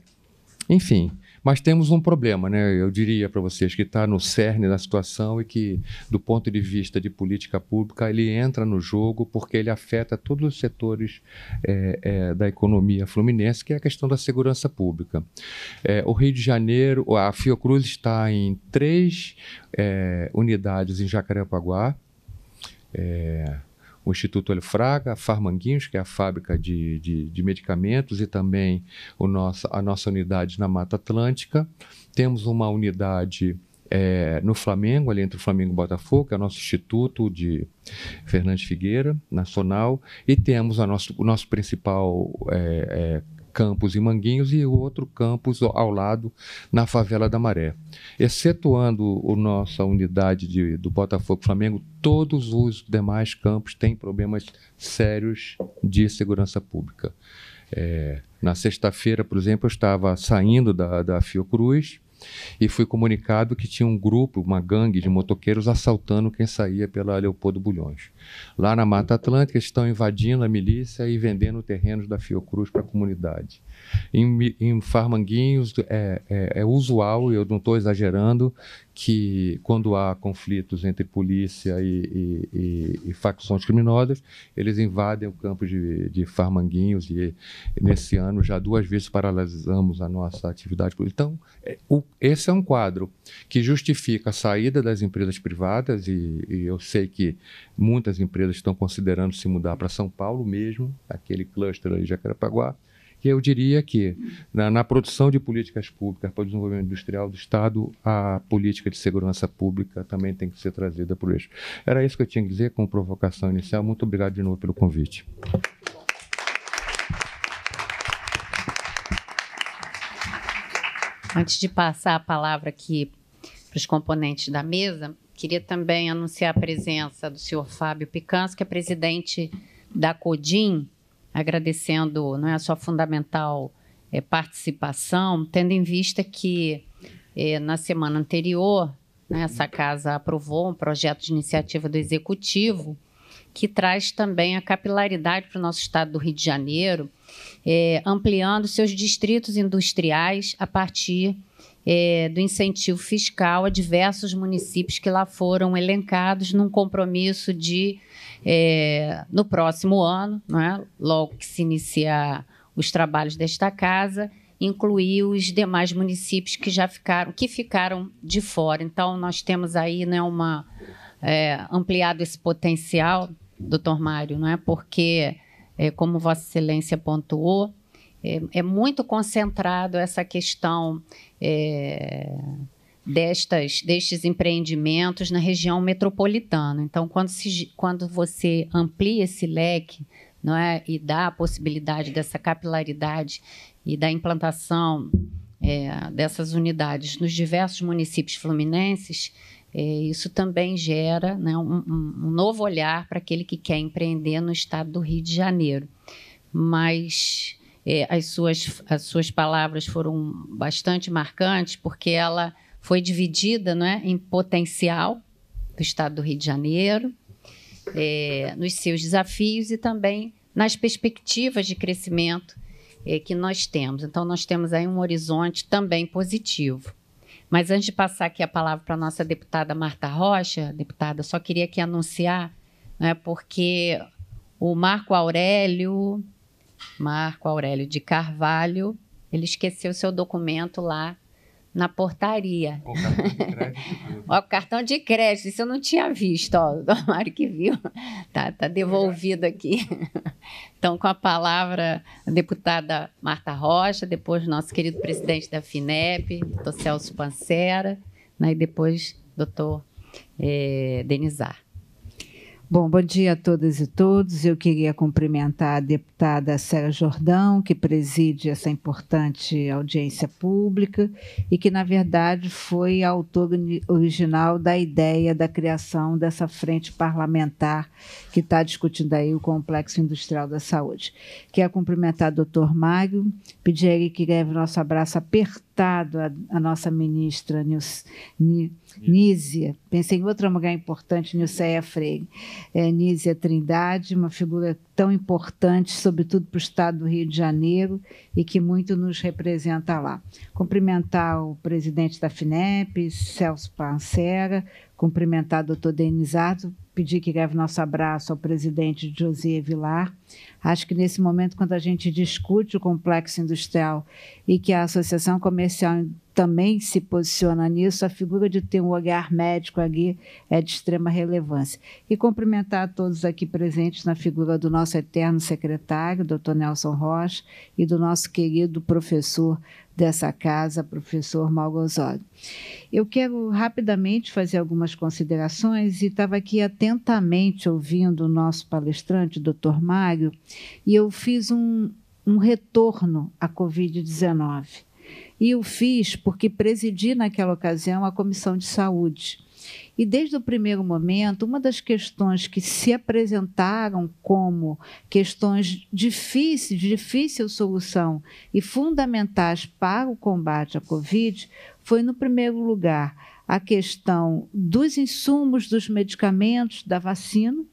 enfim, mas temos um problema, né? eu diria para vocês, que está no cerne da situação e que, do ponto de vista de política pública, ele entra no jogo porque ele afeta todos os setores é, é, da economia fluminense, que é a questão da segurança pública. É, o Rio de Janeiro, a Fiocruz está em três é, unidades em Jacarepaguá. É, o Instituto Olho Fraga, a Farmanguinhos, que é a fábrica de, de, de medicamentos, e também o nosso, a nossa unidade na Mata Atlântica. Temos uma unidade é, no Flamengo, ali entre o Flamengo e o Botafogo, que é o nosso instituto de Fernandes Figueira, nacional, e temos nosso, o nosso principal é, é, Campos e Manguinhos e o outro campus ao lado na favela da Maré. Excetuando a nossa unidade de, do Botafogo Flamengo, todos os demais campos têm problemas sérios de segurança pública. É, na sexta-feira, por exemplo, eu estava saindo da, da Fiocruz e fui comunicado que tinha um grupo, uma gangue de motoqueiros assaltando quem saía pela Leopoldo Bulhões. Lá na Mata Atlântica, estão invadindo a milícia e vendendo terrenos da Fiocruz para a comunidade. Em, em Farmanguinhos é, é, é usual, e eu não estou exagerando, que quando há conflitos entre polícia e, e, e, e facções criminosas, eles invadem o campo de, de, Farmanguinhos e nesse ano já duas vezes paralisamos a nossa atividade. Então, é, o, esse é um quadro que justifica a saída das empresas privadas e, eu sei que muitas empresas estão considerando se mudar para São Paulo mesmo, aquele cluster de Jacarepaguá que eu diria que na, na produção de políticas públicas para o desenvolvimento industrial do Estado, a política de segurança pública também tem que ser trazida para o eixo. Era isso que eu tinha que dizer com provocação inicial. Muito obrigado de novo pelo convite.
Antes de passar a palavra aqui para os componentes da mesa, queria também anunciar a presença do senhor Fábio Picanso, que é presidente da CODIM, agradecendo não é, a sua fundamental é, participação, tendo em vista que é, na semana anterior né, essa casa aprovou um projeto de iniciativa do Executivo que traz também a capilaridade para o nosso estado do Rio de Janeiro, é, ampliando seus distritos industriais a partir é, do incentivo fiscal a diversos municípios que lá foram elencados num compromisso de, é, no próximo ano, né, logo que se iniciar os trabalhos desta casa, incluir os demais municípios que já ficaram, que ficaram de fora. Então, nós temos aí né, uma, é, ampliado esse potencial, doutor Mário, né, porque, é, como Vossa Excelência pontuou, é, é muito concentrado essa questão é, destas, destes empreendimentos na região metropolitana. Então, quando, se, quando você amplia esse leque não é, e dá a possibilidade dessa capilaridade e da implantação é, dessas unidades nos diversos municípios fluminenses, é, isso também gera né, um, um, novo olhar para aquele que quer empreender no estado do Rio de Janeiro. Mas é, as, suas, as suas palavras foram bastante marcantes, porque ela foi dividida é em potencial do Estado do Rio de Janeiro, é, nos seus desafios e também nas perspectivas de crescimento é, que nós temos. Então, nós temos aí um horizonte também positivo. Mas antes de passar aqui a palavra para a nossa deputada Marta Rocha, deputada, só queria aqui anunciar, né, porque o Marco Aurélio Marco Aurélio de Carvalho, ele esqueceu seu documento lá na portaria. O cartão de crédito. cartão de crédito, isso eu não tinha visto, ó, do que viu, tá, tá devolvido aqui. então, com a palavra, a deputada Marta Rocha, depois nosso querido presidente da FINEP, doutor Celso Pancera, né, e depois doutor é, Denizar.
Bom, bom dia a todas e todos. Eu queria cumprimentar a deputada Sérgio Jordão, que preside essa importante audiência pública e que, na verdade, foi a autora original da ideia da criação dessa frente parlamentar que está discutindo aí o Complexo Industrial da Saúde. Quero cumprimentar o doutor Mário, pedir a ele que leve nosso abraço apertado citado a, a nossa ministra Nils, Nízia, pensei em outra mulher importante, Nilceia Freire, é, Nízia Trindade, uma figura tão importante, sobretudo para o estado do Rio de Janeiro, e que muito nos representa lá. Cumprimentar o presidente da FINEP, Celso Pancera, cumprimentar o doutor Denizardo, pedir que leve nosso abraço ao presidente José Vilar. Acho que nesse momento, quando a gente discute o complexo industrial e que a Associação Comercial também se posiciona nisso, a figura de ter um olhar médico ali é de extrema relevância. E cumprimentar a todos aqui presentes na figura do nosso eterno secretário, doutor Nelson Rocha, e do nosso querido professor dessa casa, professor Mauro Osório. Eu quero rapidamente fazer algumas considerações e estava aqui atentamente ouvindo o nosso palestrante, doutor Mário, e eu fiz um, um retorno à Covid-19. E o fiz porque presidi naquela ocasião a comissão de saúde. E desde o primeiro momento, uma das questões que se apresentaram como questões difíceis, de difícil solução e fundamentais para o combate à Covid, foi, no primeiro lugar, a questão dos insumos, dos medicamentos, da vacina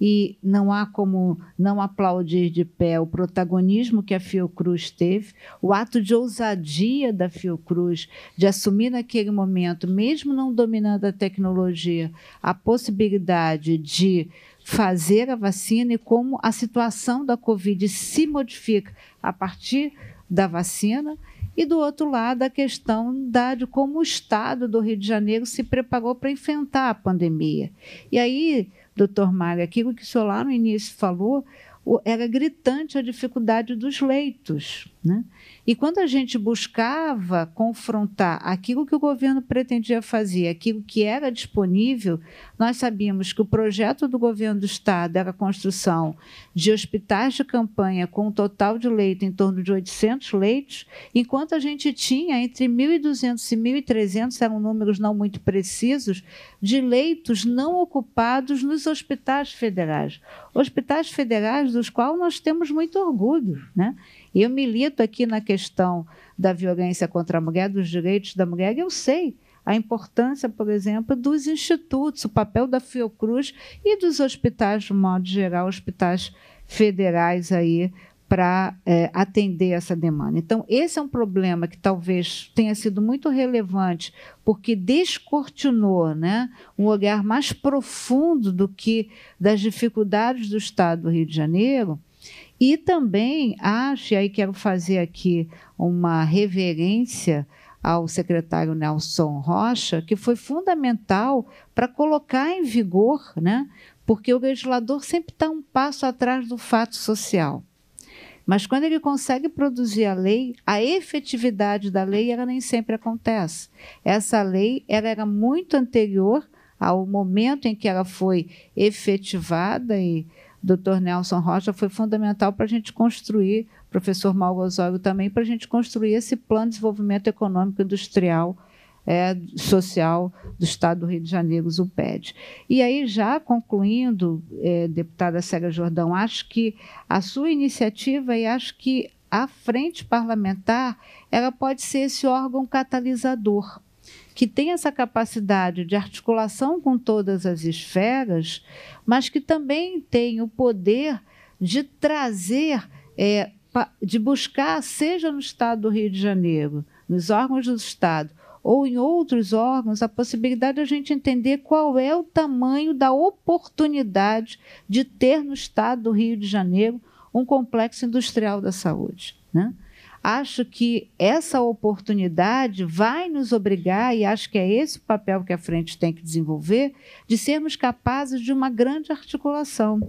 e não há como não aplaudir de pé o protagonismo que a Fiocruz teve, o ato de ousadia da Fiocruz de assumir naquele momento, mesmo não dominando a tecnologia, a possibilidade de fazer a vacina e como a situação da Covid se modifica a partir da vacina e do outro lado a questão da, de como o Estado do Rio de Janeiro se preparou para enfrentar a pandemia. E aí doutor Mário, aquilo que o senhor lá no início falou, era gritante a dificuldade dos leitos. Né? E quando a gente buscava confrontar aquilo que o governo pretendia fazer, aquilo que era disponível, nós sabíamos que o projeto do governo do Estado era a construção de hospitais de campanha com um total de leitos em torno de 800 leitos, enquanto a gente tinha entre 1.200 e 1.300, eram números não muito precisos, de leitos não ocupados nos hospitais federais. Hospitais federais dos quais nós temos muito orgulho, né? E eu milito aqui na questão da violência contra a mulher, dos direitos da mulher, e eu sei a importância, por exemplo, dos institutos, o papel da Fiocruz e dos hospitais, de modo geral, hospitais federais aí para é, atender essa demanda. Então, esse é um problema que talvez tenha sido muito relevante, porque descortinou né, um olhar mais profundo do que das dificuldades do Estado do Rio de Janeiro e também acho, e aí quero fazer aqui uma reverência ao secretário Nelson Rocha, que foi fundamental para colocar em vigor, né? porque o legislador sempre está um passo atrás do fato social. Mas quando ele consegue produzir a lei, a efetividade da lei ela nem sempre acontece. Essa lei ela era muito anterior ao momento em que ela foi efetivada e Dr. Nelson Rocha foi fundamental para a gente construir, professor Malgozóio também, para a gente construir esse plano de desenvolvimento econômico industrial é, social do Estado do Rio de Janeiro, o PED. E aí, já concluindo, é, deputada Cega Jordão, acho que a sua iniciativa e acho que a frente parlamentar ela pode ser esse órgão catalisador que tem essa capacidade de articulação com todas as esferas, mas que também tem o poder de trazer, é, de buscar, seja no Estado do Rio de Janeiro, nos órgãos do Estado, ou em outros órgãos, a possibilidade de a gente entender qual é o tamanho da oportunidade de ter no estado do Rio de Janeiro um complexo industrial da saúde. Né? acho que essa oportunidade vai nos obrigar, e acho que é esse o papel que a frente tem que desenvolver, de sermos capazes de uma grande articulação.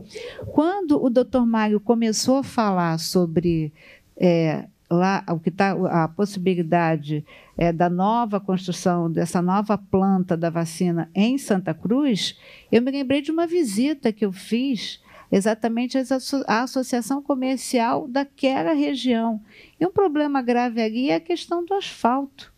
Quando o doutor Mário começou a falar sobre. É, lá o que tá, a possibilidade é, da nova construção dessa nova planta da vacina em Santa Cruz eu me lembrei de uma visita que eu fiz exatamente a associação comercial daquela região. E um problema grave ali é a questão do asfalto.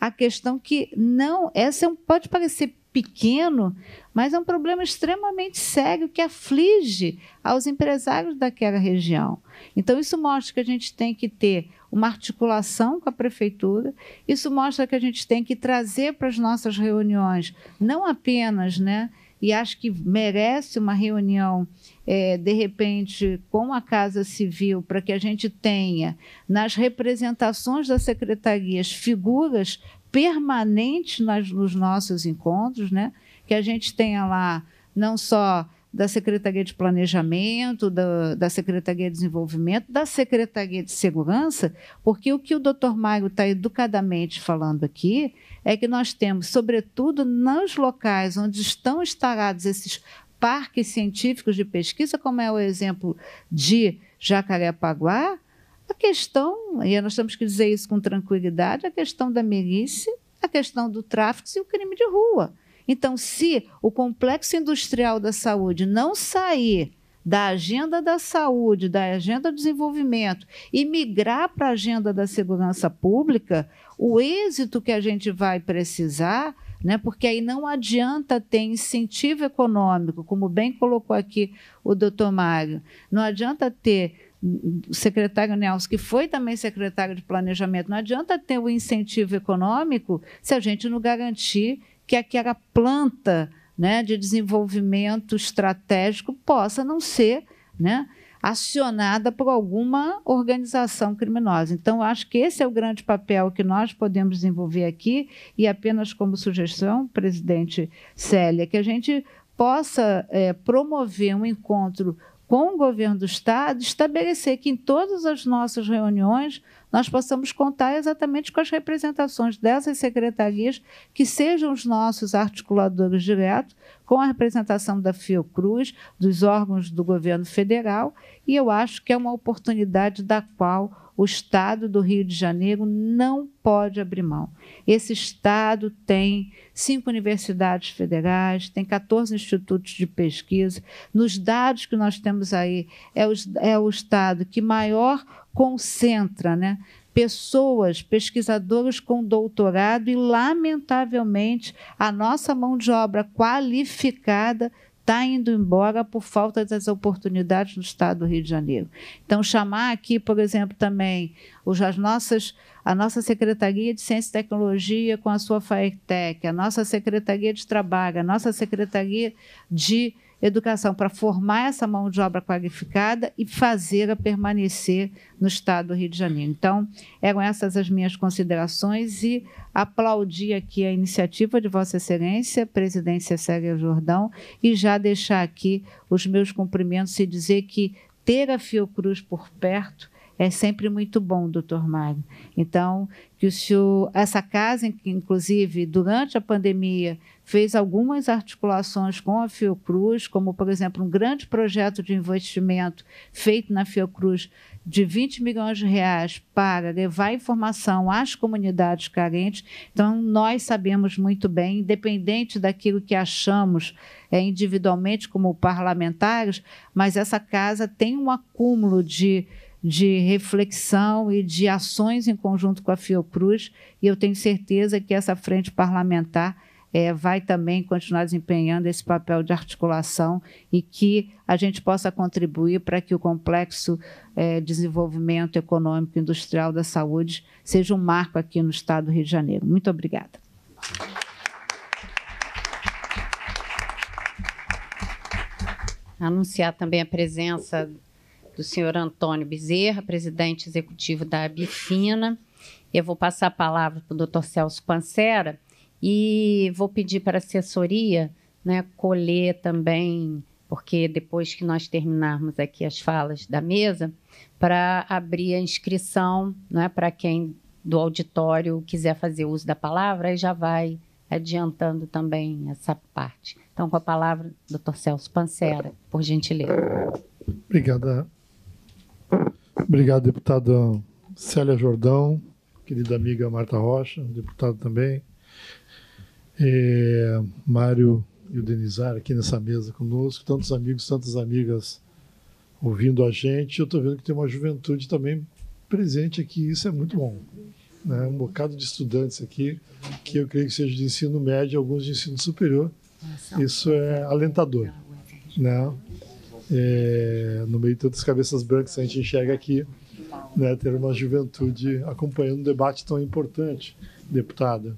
A questão que não, essa é um, pode parecer pequeno, mas é um problema extremamente sério que aflige aos empresários daquela região. Então, isso mostra que a gente tem que ter uma articulação com a prefeitura, isso mostra que a gente tem que trazer para as nossas reuniões não apenas né, e acho que merece uma reunião, é, de repente, com a Casa Civil, para que a gente tenha nas representações das secretarias figuras permanentes nas, nos nossos encontros, né? que a gente tenha lá não só da Secretaria de Planejamento, da, da, Secretaria de Desenvolvimento, da Secretaria de Segurança, porque o que o doutor Mário está educadamente falando aqui é que nós temos, sobretudo nos locais onde estão instalados esses parques científicos de pesquisa, como é o exemplo de Jacarepaguá, a questão, e nós temos que dizer isso com tranquilidade, a questão da milícia, a questão do tráfico e o crime de rua. Então, se o complexo industrial da saúde não sair da agenda da saúde, da agenda do desenvolvimento e migrar para a agenda da segurança pública, o êxito que a gente vai precisar, né, porque aí não adianta ter incentivo econômico, como bem colocou aqui o doutor Mário, não adianta ter o secretário Nelson, que foi também secretário de Planejamento, não adianta ter o um incentivo econômico se a gente não garantir que aquela planta né, de desenvolvimento estratégico possa não ser né, acionada por alguma organização criminosa. Então, acho que esse é o grande papel que nós podemos desenvolver aqui, e apenas como sugestão, presidente Célia, que a gente possa é, promover um encontro com o governo do Estado, estabelecer que em todas as nossas reuniões nós possamos contar exatamente com as representações dessas secretarias, que sejam os nossos articuladores diretos, com a representação da Fiocruz, dos órgãos do governo federal, e eu acho que é uma oportunidade da qual o Estado do Rio de Janeiro não pode abrir mão. Esse Estado tem cinco universidades federais, tem 14 institutos de pesquisa. Nos dados que nós temos aí, é o, é o Estado que maior concentra, né? pessoas, pesquisadores com doutorado e, lamentavelmente, a nossa mão de obra qualificada está indo embora por falta das oportunidades no Estado do Rio de Janeiro. Então, chamar aqui, por exemplo, também os, as nossas, a nossa Secretaria de Ciência e Tecnologia com a sua FAETEC, a nossa Secretaria de Trabalho, a nossa Secretaria de educação para formar essa mão de obra qualificada e fazê-la permanecer no estado do Rio de Janeiro. Então, eram essas as minhas considerações e aplaudir aqui a iniciativa de Vossa Excelência, Presidência Célia Jordão, e já deixar aqui os meus cumprimentos e dizer que ter a Fiocruz por perto é sempre muito bom, doutor Mário. Então, que o senhor, essa casa, inclusive, durante a pandemia, fez algumas articulações com a Fiocruz, como, por exemplo, um grande projeto de investimento feito na Fiocruz de 20 milhões de reais para levar informação às comunidades carentes. Então, nós sabemos muito bem, independente daquilo que achamos é, individualmente como parlamentares, mas essa casa tem um acúmulo de de reflexão e de ações em conjunto com a Fiocruz, e eu tenho certeza que essa frente parlamentar é, vai também continuar desempenhando esse papel de articulação e que a gente possa contribuir para que o complexo é, desenvolvimento econômico e industrial da saúde seja um marco aqui
no Estado do Rio de Janeiro. Muito obrigada. Anunciar também a presença do senhor Antônio Bezerra, presidente executivo da Abifina. Eu vou passar a palavra para o doutor Celso Pancera e vou pedir para a assessoria né, colher também, porque depois que nós terminarmos aqui as falas da mesa, para abrir a inscrição né, para quem do auditório quiser fazer uso da palavra, e já vai adiantando também essa parte. Então, com a palavra, doutor Celso Pancera, por gentileza.
Obrigada, Obrigado, deputada Célia Jordão, querida amiga Marta Rocha, deputado também, é, Mário e o Denizar aqui nessa mesa conosco, tantos amigos, tantas amigas ouvindo a gente. Eu estou vendo que tem uma juventude também presente aqui, isso é muito bom. Né? Um bocado de estudantes aqui, que eu creio que seja de ensino médio, alguns de ensino superior. Isso é alentador. É né? É, no meio de tantas cabeças brancas, a gente enxerga aqui né, ter uma juventude acompanhando um debate tão importante, deputada,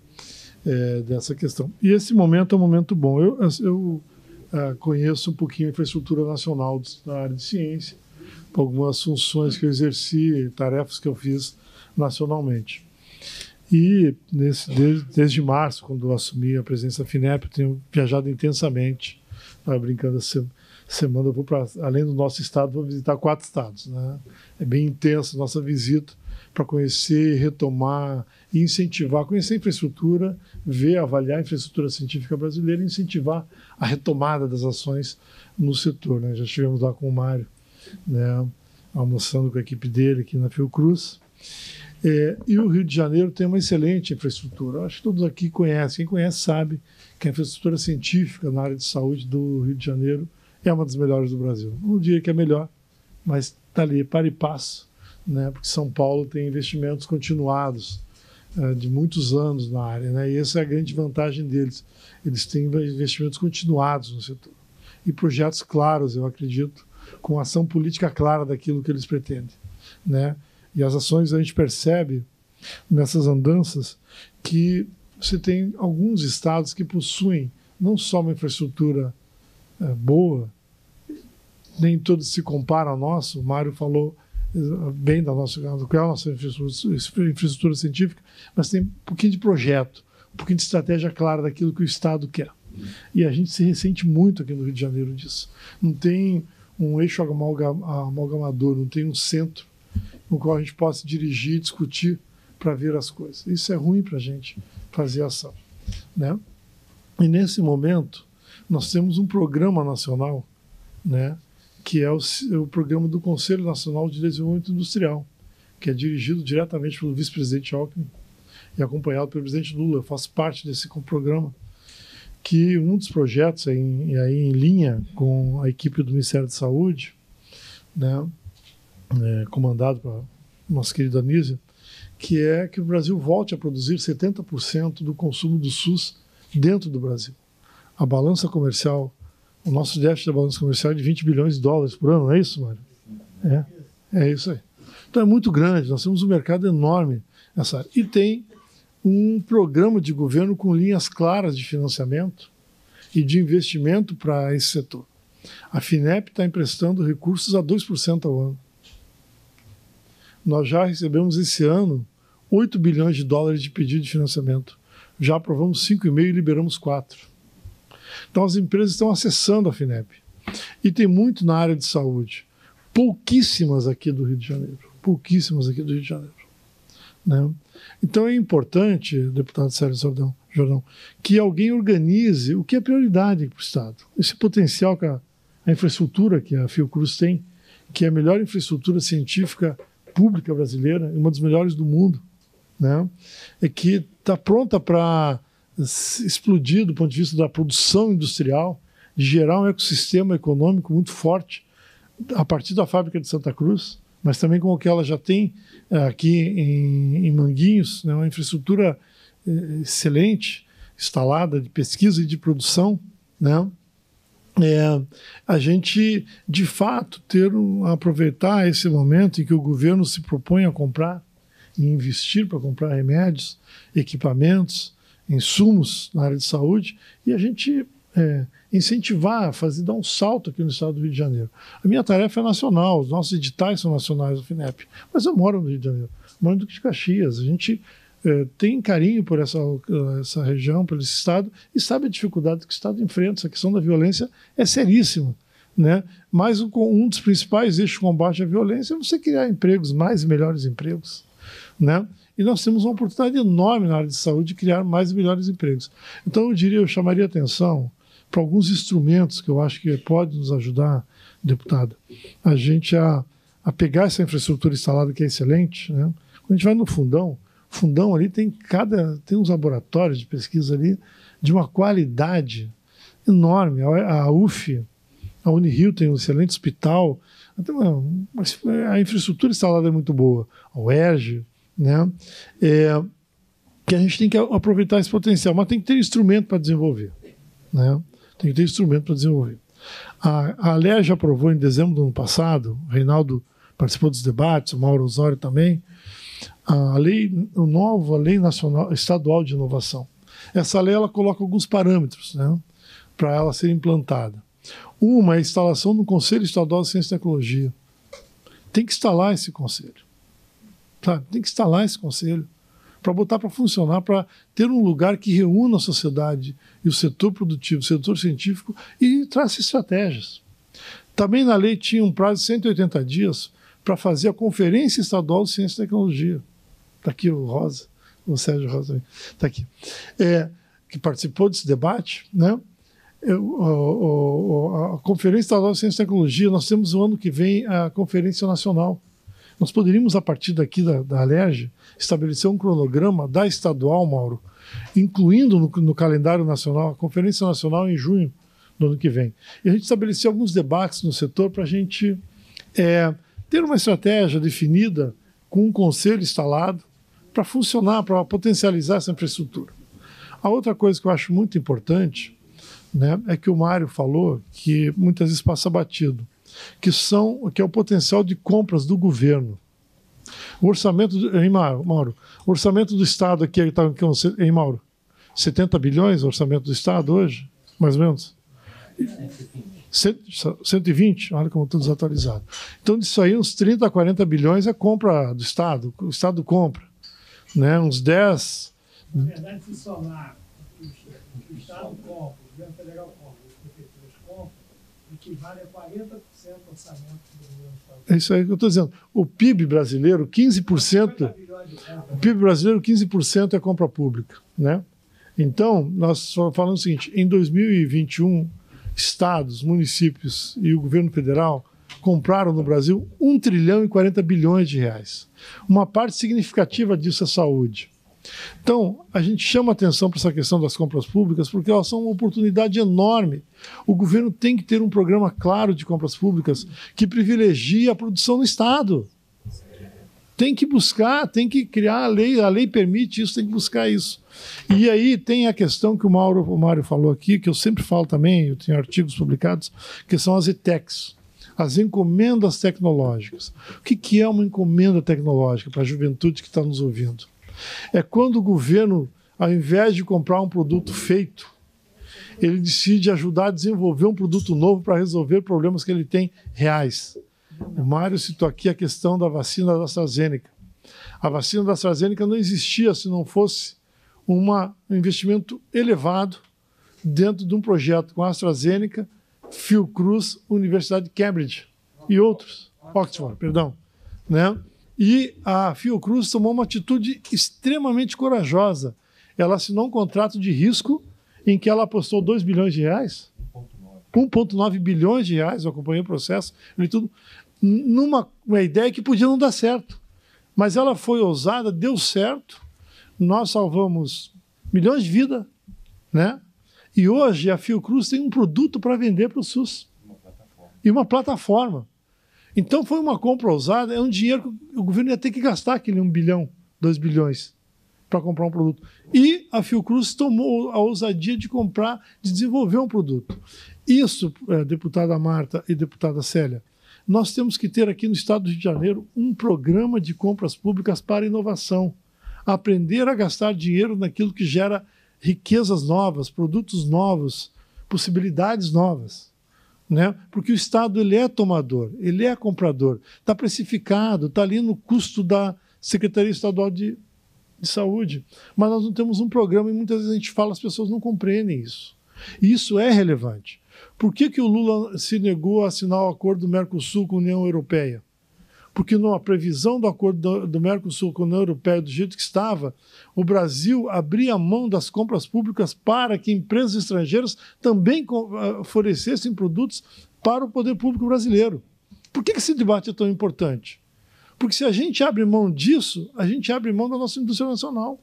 é, dessa questão. E esse momento é um momento bom. Eu, eu uh, conheço um pouquinho a infraestrutura nacional na área de ciência, algumas funções que eu exerci, tarefas que eu fiz nacionalmente. E nesse, desde, desde março, quando eu assumi a presença da FINEP, eu tenho viajado intensamente, brincando assim semana eu vou para além do nosso estado, vou visitar quatro estados, né? É bem intensa nossa visita para conhecer, retomar e incentivar, conhecer a infraestrutura, ver, avaliar a infraestrutura científica brasileira e incentivar a retomada das ações no setor. Né? Já estivemos lá com o Mário, né, almoçando com a equipe dele aqui na Fiocruz. É, e o Rio de Janeiro tem uma excelente infraestrutura. acho que todos aqui conhecem. Quem conhece sabe que a infraestrutura científica na área de saúde do Rio de Janeiro é uma das melhores do Brasil. Não diria que é melhor, mas está ali, para e passo, né? porque São Paulo tem investimentos continuados eh, de muitos anos na área, né? e essa é a grande vantagem deles. Eles têm investimentos continuados no setor e projetos claros, eu acredito, com ação política clara daquilo que eles pretendem. Né? E as ações a gente percebe nessas andanças que você tem alguns estados que possuem não só uma infraestrutura é, boa, nem todos se comparam ao nosso. O Mário falou é, bem da nossa, do que é a nossa infraestrutura, infraestrutura científica, mas tem um pouquinho de projeto, um pouquinho de estratégia clara daquilo que o Estado quer. E a gente se ressente muito aqui no Rio de Janeiro disso. Não tem um eixo amalgamador, não tem um centro no qual a gente possa dirigir, discutir para ver as coisas. Isso é ruim para a gente fazer ação. Né? E nesse momento, nós temos um programa nacional, né, que é o, é o programa do Conselho Nacional de Desenvolvimento Industrial, que é dirigido diretamente pelo vice-presidente Alckmin e acompanhado pelo presidente Lula. Eu faço parte desse programa, que um dos projetos aí é em, é aí em linha com a equipe do Ministério da Saúde, né, é, comandado pela nossa querida Anísia, que é que o Brasil volte a produzir 70% do consumo do SUS dentro do Brasil a balança comercial, o nosso déficit da balança comercial é de 20 bilhões de dólares por ano, não é isso, Mário? É, é isso aí. Então é muito grande, nós temos um mercado enorme nessa área. E tem um programa de governo com linhas claras de financiamento e de investimento para esse setor. A FINEP está emprestando recursos a 2% ao ano. Nós já recebemos esse ano 8 bilhões de dólares de pedido de financiamento. Já aprovamos 5,5 e liberamos 4. Então as empresas estão acessando a FINEP. E tem muito na área de saúde. Pouquíssimas aqui do Rio de Janeiro. Pouquíssimas aqui do Rio de Janeiro. Né? Então é importante, deputado Sérgio Sordão, Jordão, que alguém organize o que é prioridade para o Estado. Esse potencial que a, a infraestrutura que a Fiocruz tem, que é a melhor infraestrutura científica pública brasileira, uma das melhores do mundo, né? é que está pronta para explodir do ponto de vista da produção industrial, de gerar um ecossistema econômico muito forte a partir da fábrica de Santa Cruz, mas também com o que ela já tem eh, aqui em, em Manguinhos, né, uma infraestrutura eh, excelente, instalada de pesquisa e de produção, né? É, a gente de fato ter um, aproveitar esse momento em que o governo se propõe a comprar e investir para comprar remédios, equipamentos, insumos na área de saúde e a gente é, incentivar, fazer dar um salto aqui no estado do Rio de Janeiro. A minha tarefa é nacional, os nossos editais são nacionais do FINEP, mas eu moro no Rio de Janeiro, moro no de Caxias. A gente é, tem carinho por essa, essa região, pelo estado, e sabe a dificuldade que o estado enfrenta. Essa questão da violência é seríssima. Né? Mas um, um dos principais eixos de combate à violência é você criar empregos, mais e melhores empregos. Né? E nós temos uma oportunidade enorme na área de saúde de criar mais e melhores empregos. Então, eu diria, eu chamaria atenção para alguns instrumentos que eu acho que pode nos ajudar, deputada, a gente a, a pegar essa infraestrutura instalada que é excelente. Né? Quando a gente vai no fundão, fundão ali tem cada tem uns laboratórios de pesquisa ali de uma qualidade enorme. A, a UF, a Unirio tem um excelente hospital, até uma, a infraestrutura instalada é muito boa. A UERJ, né? É, que a gente tem que aproveitar esse potencial, mas tem que ter instrumento para desenvolver, né? Tem que ter instrumento para desenvolver. A, a Alea já aprovou em dezembro do ano passado, o Reinaldo participou dos debates, o Mauro Osório também, a lei, a nova lei nacional estadual de inovação. Essa lei ela coloca alguns parâmetros, né? Para ela ser implantada. Uma é a instalação do Conselho Estadual de Ciência e Tecnologia. Tem que instalar esse conselho. Sabe? Tem que instalar esse conselho para botar para funcionar, para ter um lugar que reúna a sociedade e o setor produtivo, o setor científico e traça estratégias. Também na lei tinha um prazo de 180 dias para fazer a Conferência Estadual de Ciência e Tecnologia. Está aqui o Rosa, o Sérgio Rosa está aqui, é, que participou desse debate, né? É, a Conferência Estadual de Ciência e Tecnologia, nós temos o ano que vem a Conferência Nacional nós poderíamos, a partir daqui da, da estabelecer um cronograma da estadual, Mauro, incluindo no, no calendário nacional, a Conferência Nacional em junho do ano que vem. E a gente estabelecer alguns debates no setor para a gente é, ter uma estratégia definida com um conselho instalado para funcionar, para potencializar essa infraestrutura. A outra coisa que eu acho muito importante né, é que o Mário falou que muitas vezes passa batido que são que é o potencial de compras do governo. O orçamento, hein, Mauro? O orçamento do Estado aqui está em Mauro? 70 bilhões o orçamento do Estado hoje, mais ou menos? 120, olha como estou desatualizado. Então, disso aí, uns 30 a 40 bilhões é compra do Estado, o Estado compra. Né? Uns 10.
Na verdade, se somar o que o Estado compra, o governo federal compra, as prefeituras compram, equivale a 40
é isso aí que eu estou dizendo. O PIB brasileiro, 15%, é o PIB brasileiro, 15% é compra pública. Né? Então, nós falamos o seguinte: em 2021, estados, municípios e o governo federal compraram no Brasil 1 trilhão e 40 bilhões de reais. Uma parte significativa disso é saúde. Então, a gente chama atenção para essa questão das compras públicas, porque elas são uma oportunidade enorme. O governo tem que ter um programa claro de compras públicas que privilegie a produção no Estado. Tem que buscar, tem que criar a lei, a lei permite isso, tem que buscar isso. E aí tem a questão que o Mauro o Mário falou aqui, que eu sempre falo também, eu tenho artigos publicados, que são as ETECs as encomendas tecnológicas. O que, que é uma encomenda tecnológica para a juventude que está nos ouvindo? É quando o governo, ao invés de comprar um produto feito, ele decide ajudar a desenvolver um produto novo para resolver problemas que ele tem reais. O Mário citou aqui a questão da vacina da AstraZeneca. A vacina da AstraZeneca não existia se não fosse uma, um investimento elevado dentro de um projeto com a AstraZeneca, Fiocruz, Universidade de Cambridge e outros, Oxford, perdão, né? E a Fiocruz tomou uma atitude extremamente corajosa. Ela assinou um contrato de risco em que ela apostou 2 bilhões de reais. 1,9 bilhões de reais, eu acompanhei o processo, e tudo, numa ideia que podia não dar certo. Mas ela foi ousada, deu certo, nós salvamos milhões de vidas, né? E hoje a Fiocruz tem um produto para vender para o SUS. Uma e uma plataforma. Então foi uma compra ousada, é um dinheiro que o governo ia ter que gastar aquele 1 bilhão, 2 bilhões para comprar um produto. E a Fiocruz tomou a ousadia de comprar, de desenvolver um produto. Isso, é, deputada Marta e deputada Célia, nós temos que ter aqui no Estado do Rio de Janeiro um programa de compras públicas para inovação. Aprender a gastar dinheiro naquilo que gera riquezas novas, produtos novos, possibilidades novas né? porque o Estado ele é tomador, ele é comprador, está precificado, está ali no custo da Secretaria Estadual de, de Saúde. Mas nós não temos um programa e muitas vezes a gente fala, as pessoas não compreendem isso. E isso é relevante. Por que, que o Lula se negou a assinar o acordo do Mercosul com a União Europeia? porque numa previsão do acordo do, do Mercosul com a União Europeia, do jeito que estava, o Brasil abria mão das compras públicas para que empresas estrangeiras também ah, fornecessem produtos para o poder público brasileiro. Por que esse debate é tão importante? Porque se a gente abre mão disso, a gente abre mão da nossa indústria nacional.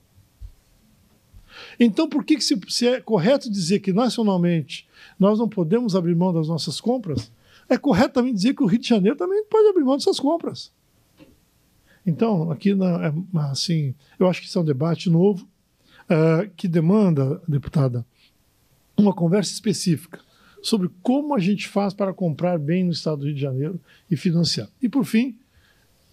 Então, por que, que se, se é correto dizer que nacionalmente nós não podemos abrir mão das nossas compras? é correto também dizer que o Rio de Janeiro também pode abrir mão dessas compras. Então, aqui, na, é, assim, eu acho que isso é um debate novo uh, que demanda, deputada, uma conversa específica sobre como a gente faz para comprar bem no estado do Rio de Janeiro e financiar. E, por fim,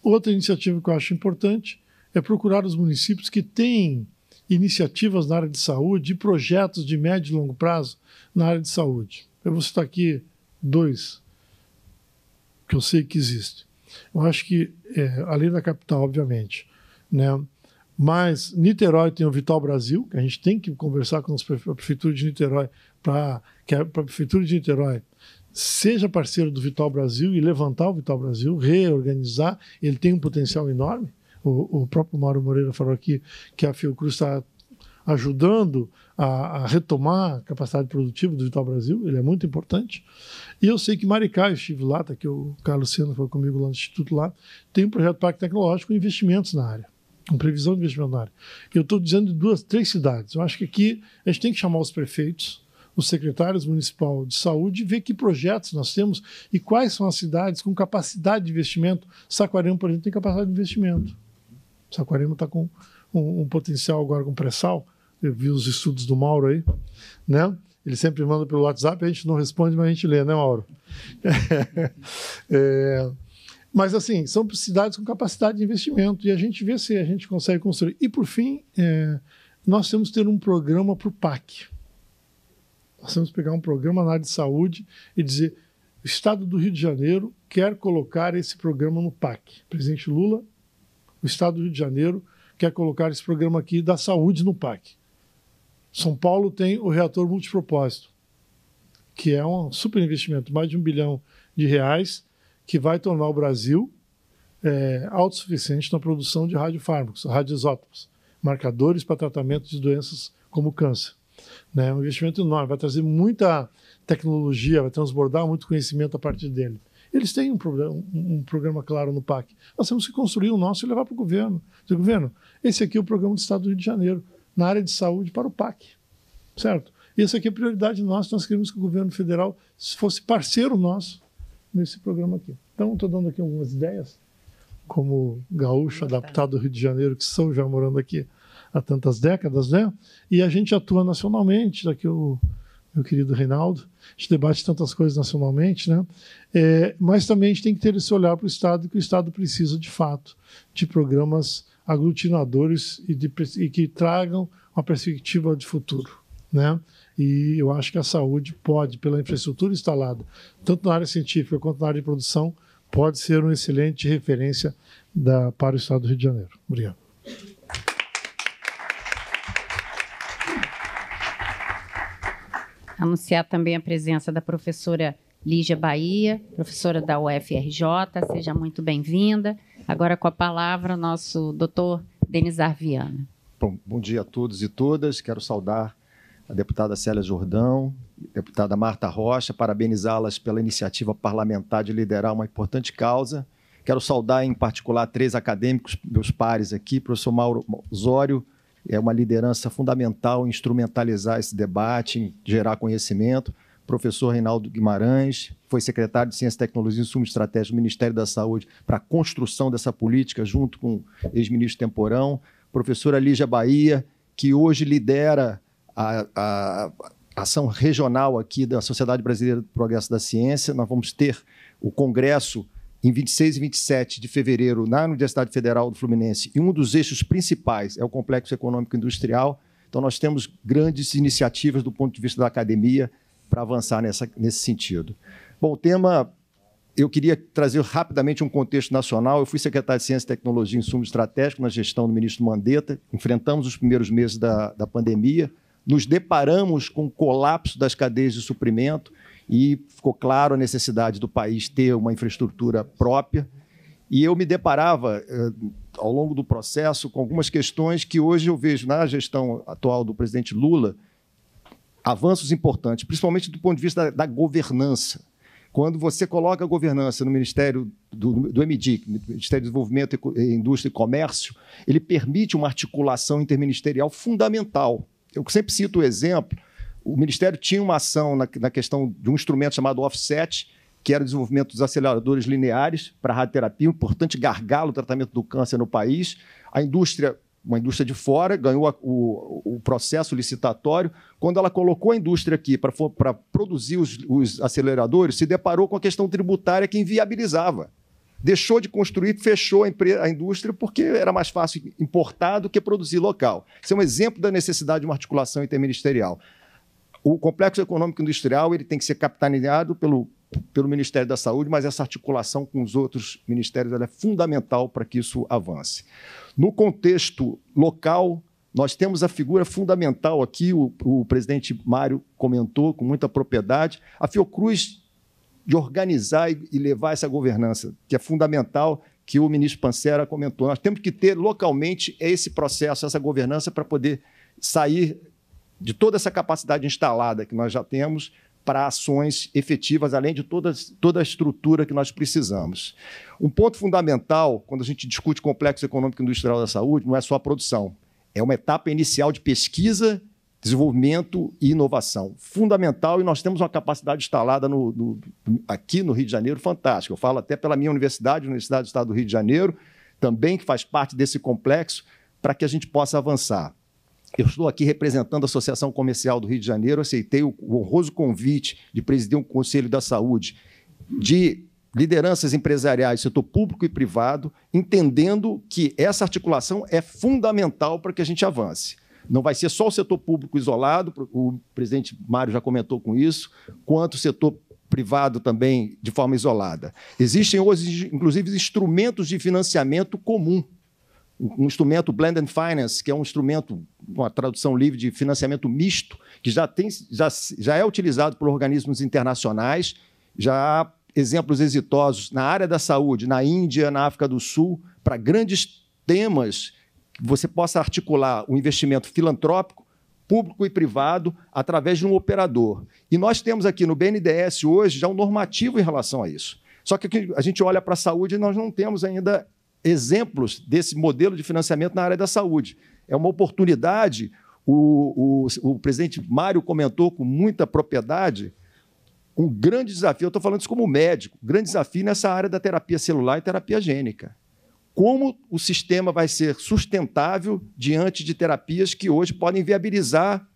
outra iniciativa que eu acho importante é procurar os municípios que têm iniciativas na área de saúde e projetos de médio e longo prazo na área de saúde. Eu vou citar aqui dois que eu sei que existe. Eu acho que, é, além da capital, obviamente, né? Mas Niterói tem o Vital Brasil, que a gente tem que conversar com a Prefeitura de Niterói para que a Prefeitura de Niterói seja parceiro do Vital Brasil e levantar o Vital Brasil, reorganizar. Ele tem um potencial enorme. O, o próprio Mauro Moreira falou aqui que a Fiocruz está ajudando a, a, retomar a capacidade produtiva do Vital Brasil, ele é muito importante. E eu sei que Maricá, eu estive lá, tá aqui o Carlos Sena foi comigo lá no Instituto lá, tem um projeto Parque Tecnológico com investimentos na área, com previsão de investimento na área. Eu estou dizendo de duas, três cidades. Eu acho que aqui a gente tem que chamar os prefeitos, os secretários municipal de saúde ver que projetos nós temos e quais são as cidades com capacidade de investimento. Saquarema, por exemplo, tem capacidade de investimento. Saquarema está com um, um, potencial agora com pré-sal eu vi os estudos do Mauro aí, né? Ele sempre manda pelo WhatsApp, a gente não responde, mas a gente lê, né, Mauro? É, é, mas, assim, são cidades com capacidade de investimento e a gente vê se a gente consegue construir. E, por fim, é, nós temos que ter um programa para o PAC. Nós temos que pegar um programa na área de saúde e dizer: o Estado do Rio de Janeiro quer colocar esse programa no PAC. Presidente Lula, o Estado do Rio de Janeiro quer colocar esse programa aqui da saúde no PAC. São Paulo tem o reator multipropósito, que é um super investimento, mais de um bilhão de reais, que vai tornar o Brasil é, autossuficiente na produção de radiofármacos, radioisótopos, marcadores para tratamento de doenças como câncer. Né? É né? um investimento enorme, vai trazer muita tecnologia, vai transbordar muito conhecimento a partir dele. Eles têm um, programa, um programa claro no PAC. Nós temos que construir o nosso e levar para o governo. Digo, governo, esse aqui é o programa do Estado do Rio de Janeiro na área de saúde para o PAC, certo? Isso aqui é prioridade nossa, nós queremos que o governo federal fosse parceiro nosso nesse programa aqui. Então, estou dando aqui algumas ideias, como gaúcho adaptado do Rio de Janeiro, que são já morando aqui há tantas décadas, né? E a gente atua nacionalmente, daqui tá o meu querido Reinaldo, a gente debate tantas coisas nacionalmente, né? É, mas também a gente tem que ter esse olhar para o Estado, que o Estado precisa, de fato, de programas aglutinadores e, de, e que tragam uma perspectiva de futuro. Né? E eu acho que a saúde pode, pela infraestrutura instalada, tanto na área científica quanto na área de produção, pode ser uma excelente referência da, para o Estado do Rio de Janeiro. Obrigado.
Anunciar também a presença da professora Lígia Bahia, professora da UFRJ. Seja muito bem-vinda. Agora com a palavra o nosso doutor Denis Arviana.
Bom, bom dia a todos e todas. Quero saudar a deputada Célia Jordão, deputada Marta Rocha, parabenizá-las pela iniciativa parlamentar de liderar uma importante causa. Quero saudar em particular três acadêmicos, meus pares aqui, professor Mauro Osório, é uma liderança fundamental em instrumentalizar esse debate, em gerar conhecimento professor Reinaldo Guimarães, foi secretário de Ciência, Tecnologia e Insumos Estratégicos do Ministério da Saúde para a construção dessa política, junto com o ex-ministro Temporão, professora Lígia Bahia, que hoje lidera a, a, a ação regional aqui da Sociedade Brasileira do Progresso da Ciência. Nós vamos ter o congresso em 26 e 27 de fevereiro na Universidade Federal do Fluminense, e um dos eixos principais é o complexo econômico industrial. Então, nós temos grandes iniciativas do ponto de vista da academia, para avançar nessa, nesse sentido. Bom, o tema, eu queria trazer rapidamente um contexto nacional. Eu fui secretário de Ciência, Tecnologia e Insumo Estratégico na gestão do ministro Mandetta. Enfrentamos os primeiros meses da, da pandemia, nos deparamos com o colapso das cadeias de suprimento e ficou claro a necessidade do país ter uma infraestrutura própria. E eu me deparava, eh, ao longo do processo, com algumas questões que hoje eu vejo na gestão atual do presidente Lula avanços importantes, principalmente do ponto de vista da, da governança. Quando você coloca a governança no Ministério do, do Ministério de Desenvolvimento, eh, Indústria e Comércio, ele permite uma articulação interministerial fundamental. Eu sempre cito o exemplo: o Ministério tinha uma ação na, na questão de um instrumento chamado offset, que era o desenvolvimento dos aceleradores lineares para radioterapia, um importante gargalo do tratamento do câncer no país. A indústria uma indústria de fora, ganhou a, o, o processo licitatório. Quando ela colocou a indústria aqui para produzir os, os aceleradores, se deparou com a questão tributária que inviabilizava deixou de construir, fechou a, empresa, a, indústria porque era mais fácil importar do que produzir local. Isso é um exemplo da necessidade de uma articulação interministerial. O complexo econômico industrial ele tem que ser capitaneado pelo pelo Ministério da Saúde, mas essa articulação com os outros ministérios é fundamental para que isso avance. No contexto local, nós temos a figura fundamental aqui, o, o presidente Mário comentou com muita propriedade, a Fiocruz de organizar e, e levar essa governança, que é fundamental, que o ministro Pancera comentou. Nós temos que ter localmente esse processo, essa governança, para poder sair de toda essa capacidade instalada que nós já temos para ações efetivas, além de todas, toda a estrutura que nós precisamos. Um ponto fundamental, quando a gente discute complexo econômico e industrial da saúde, não é só a produção, é uma etapa inicial de pesquisa, desenvolvimento e inovação. Fundamental, e nós temos uma capacidade instalada no, no, aqui no Rio de Janeiro fantástica. Eu falo até pela minha universidade, Universidade do Estado do Rio de Janeiro, também que faz parte desse complexo, para que a gente possa avançar. Eu estou aqui representando a Associação Comercial do Rio de Janeiro, aceitei o honroso convite de presidir um Conselho da Saúde de lideranças empresariais, setor público e privado, entendendo que essa articulação é fundamental para que a gente avance. Não vai ser só o setor público isolado, o presidente Mário já comentou com isso, quanto o setor privado também de forma isolada. Existem hoje, inclusive, instrumentos de financiamento comum um instrumento Blended Finance, que é um instrumento, uma tradução livre de financiamento misto, que já, tem, já, já é utilizado por organismos internacionais, já há exemplos exitosos na área da saúde, na Índia, na África do Sul, para grandes temas que você possa articular o um investimento filantrópico, público e privado, através de um operador. E nós temos aqui no BNDES hoje já um normativo em relação a isso. Só que a gente olha para a saúde e nós não temos ainda exemplos desse modelo de financiamento na área da saúde. É uma oportunidade. O, o, o presidente Mário comentou com muita propriedade um grande desafio. Eu estou falando isso como médico, um grande desafio nessa área da terapia celular e terapia gênica. Como o sistema vai ser sustentável diante de terapias que hoje podem viabilizar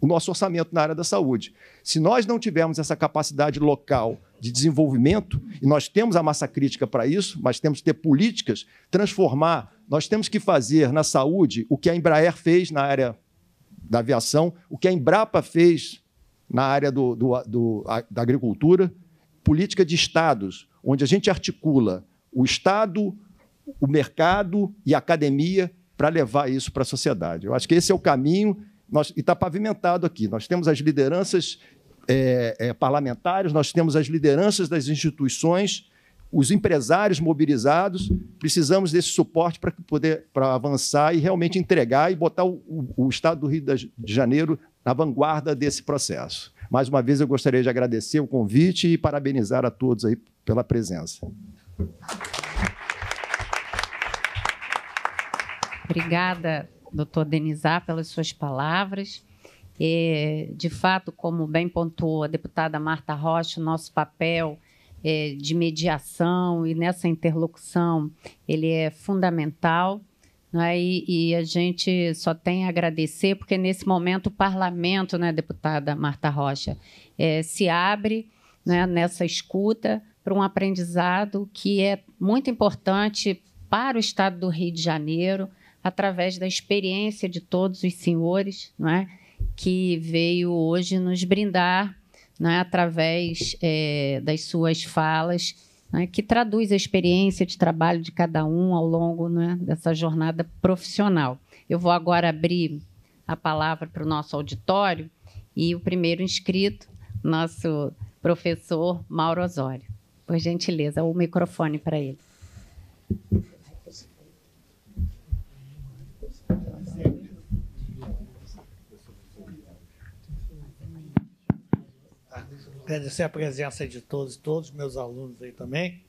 o nosso orçamento na área da saúde? Se nós não tivermos essa capacidade local de desenvolvimento, e nós temos a massa crítica para isso, mas temos que ter políticas, transformar. Nós temos que fazer na saúde o que a Embraer fez na área da aviação, o que a Embrapa fez na área do, do, do a, da agricultura, política de estados, onde a gente articula o Estado, o mercado e a academia para levar isso para a sociedade. Eu acho que esse é o caminho nós, e está pavimentado aqui. Nós temos as lideranças é, é, parlamentares, nós temos as lideranças das instituições, os empresários mobilizados, precisamos desse suporte para poder para avançar e realmente entregar e botar o, o, o Estado do Rio de Janeiro na vanguarda desse processo. Mais uma vez, eu gostaria de agradecer o convite e parabenizar a todos aí pela presença.
Obrigada, doutor Denizar, pelas suas palavras de fato, como bem pontuou a deputada Marta Rocha, o nosso papel é, de mediação e nessa interlocução ele é fundamental. Né? E, e, a gente só tem a agradecer, porque nesse momento o parlamento, né, deputada Marta Rocha, é, se abre né, nessa escuta para um aprendizado que é muito importante para o estado do Rio de Janeiro, através da experiência de todos os senhores, não é? que veio hoje nos brindar né, através é, das suas falas, né, que traduz a experiência de trabalho de cada um ao longo né, dessa jornada profissional. Eu vou agora abrir a palavra para o nosso auditório e o primeiro inscrito, nosso professor Mauro Osório. Por gentileza, o microfone para ele.
agradecer a presença de todos, todos meus alunos aí também.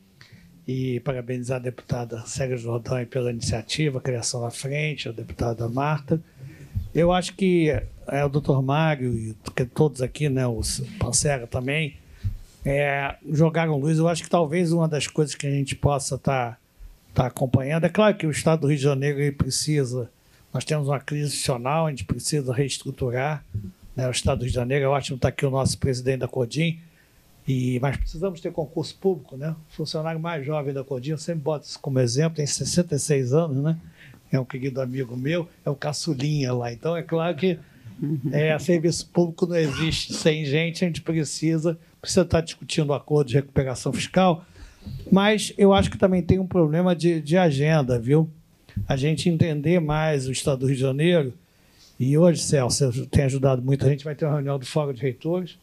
E parabenizar a deputada Sérgio Jordão pela iniciativa, criação da frente, a deputada Marta. Eu acho que é, o doutor Mário e todos aqui, né, o Pancera também, é, jogaram luz. Eu acho que talvez uma das coisas que a gente possa estar tá, tá acompanhando, é claro que o Estado do Rio de Janeiro precisa, nós temos uma crise institucional, a gente precisa reestruturar né, o Estado do Rio de Janeiro. É ótimo estar aqui o nosso presidente da Codim. E, mas precisamos ter concurso público, né? O funcionário mais jovem da Codim, eu sempre boto isso como exemplo, tem 66 anos, né? É um querido amigo meu, é o caçulinha lá. Então, é claro que uhum. é, serviço público não existe sem gente, a gente precisa, precisa estar discutindo o acordo de recuperação fiscal, mas eu acho que também tem um problema de, de agenda, viu? A gente entender mais o Estado do Rio de Janeiro e hoje, Celso, você tem ajudado muito. A gente vai ter uma reunião do Fórum de Reitores,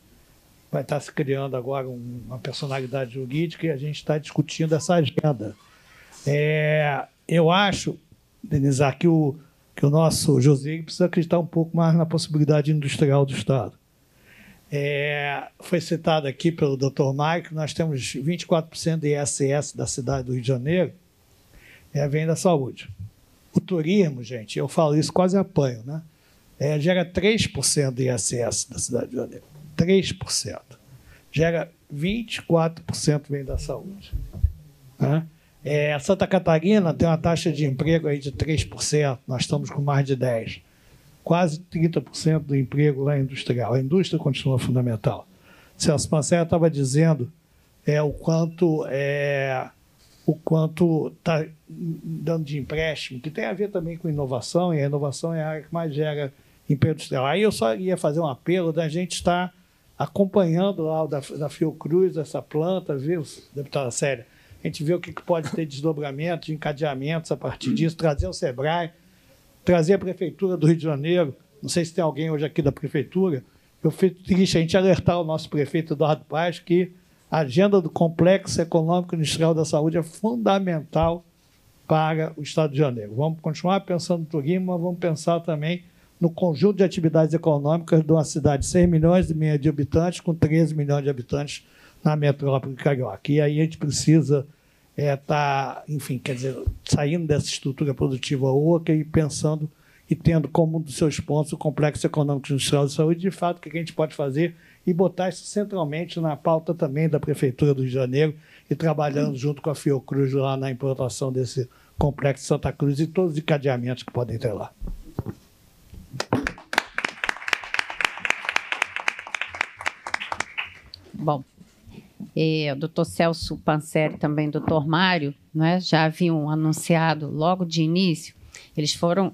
vai estar se criando agora uma personalidade jurídica e a gente está discutindo essa agenda. É, eu acho, Denizar, que o, que o nosso José precisa acreditar um pouco mais na possibilidade industrial do Estado. É, foi citado aqui pelo Dr. Mike, nós temos 24% de ISS da cidade do Rio de Janeiro, é, vem da saúde. O turismo, gente, eu falo isso quase apanho, né? é, gera 3% de ISS da cidade de Janeiro. 3%. Gera 24% vem da saúde. Né? É, Santa Catarina tem uma taxa de emprego aí de 3%, nós estamos com mais de 10%. Quase 30% do emprego lá é industrial. A indústria continua fundamental. Celso Pancera estava dizendo é, o quanto é, o quanto está dando de empréstimo, que tem a ver também com inovação, e a inovação é a área que mais gera em Pedro Industrial. Aí eu só ia fazer um apelo da gente estar acompanhando lá da, da Fiocruz, essa planta, viu, deputada Séria? A gente vê o que, pode ter de desdobramentos, de encadeamentos a partir disso, trazer o SEBRAE, trazer a Prefeitura do Rio de Janeiro. Não sei se tem alguém hoje aqui da Prefeitura. Eu fico triste a gente alertar o nosso prefeito Eduardo Paz que a agenda do Complexo Econômico Industrial da Saúde é fundamental para o Estado de Janeiro. Vamos continuar pensando no turismo, mas vamos pensar também no conjunto de atividades econômicas de uma cidade de 6 milhões e meio de habitantes, com 13 milhões de habitantes na metrópole carioca. E aí a gente precisa estar, é, tá, enfim, quer dizer, saindo dessa estrutura produtiva oca e pensando e tendo como um dos seus pontos o complexo econômico industrial de saúde, de fato, o que a gente pode fazer e botar isso centralmente na pauta também da Prefeitura do Rio de Janeiro e trabalhando junto com a Fiocruz lá na implantação desse complexo Santa Cruz e todos os encadeamentos que podem ter lá.
bom, é, o doutor Celso Panseri também, doutor Mário, né, já haviam anunciado logo de início, eles foram,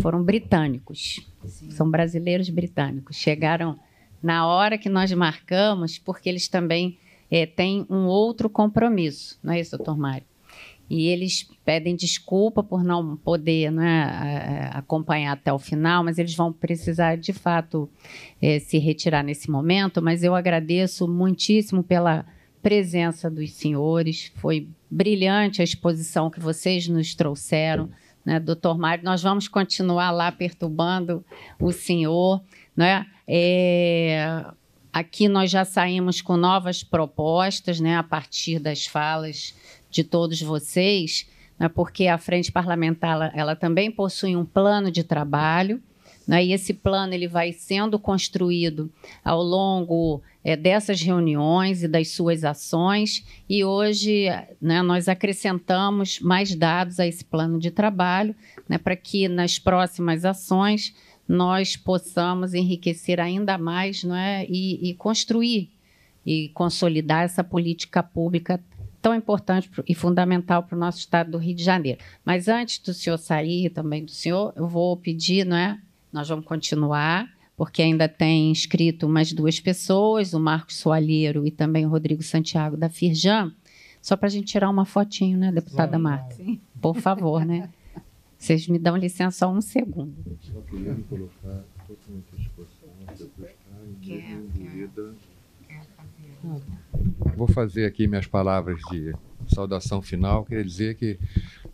foram britânicos, Sim. são brasileiros britânicos, chegaram na hora que nós marcamos, porque eles também é, têm um outro compromisso, não é isso, doutor Mário? e eles pedem desculpa por não poder né, acompanhar até o final, mas eles vão precisar de fato é, se retirar nesse momento. Mas eu agradeço muitíssimo pela presença dos senhores, foi brilhante a exposição que vocês nos trouxeram. Né, doutor Mário, nós vamos continuar lá perturbando o senhor. Né? É, aqui nós já saímos com novas propostas né, a partir das falas de todos vocês, né, porque a frente parlamentar ela, ela, também possui um plano de trabalho. Né, e esse plano ele vai sendo construído ao longo é, dessas reuniões e das suas ações. E hoje né, nós acrescentamos mais dados a esse plano de trabalho né, para que nas próximas ações nós possamos enriquecer ainda mais é, e, e construir e consolidar essa política pública tão importante e fundamental para o nosso estado do Rio de Janeiro. Mas antes do senhor sair, também do senhor, eu vou pedir, não é? Nós vamos continuar, porque ainda tem inscrito mais duas pessoas, o Marcos Soalheiro e também o Rodrigo Santiago da Firjan, só para a gente tirar uma fotinho, né, deputada claro, Marta? Sim. Por favor, né? Vocês me dão licença só um segundo.
Só colocar totalmente a exposição, Vou fazer aqui minhas palavras de saudação final. Queria dizer que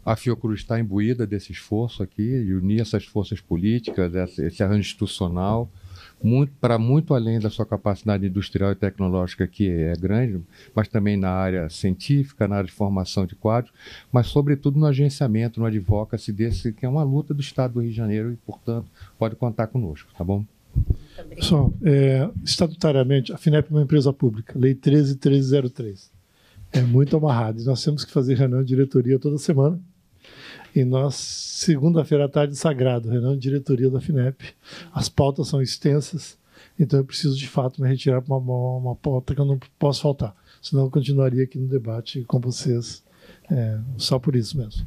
a Fiocruz está imbuída desse esforço aqui, de unir essas forças políticas, esse arranjo institucional, para muito além da sua capacidade industrial e tecnológica, que é grande, mas também na área científica, na área de formação de quadros, mas sobretudo no agenciamento, no advocacy desse, que é uma luta do Estado do Rio de Janeiro e, portanto, pode contar conosco, tá bom?
Pessoal, é, estatutariamente, a FINEP é uma empresa pública, Lei 13303. É muito amarrado. E nós temos que fazer reunião de diretoria toda semana. E nós, segunda-feira à tarde, sagrado, reunião de diretoria da FINEP. As pautas são extensas, então eu preciso, de fato, me retirar para uma, uma, pauta que eu não posso faltar. Senão eu continuaria aqui no debate com vocês, é, só por isso mesmo.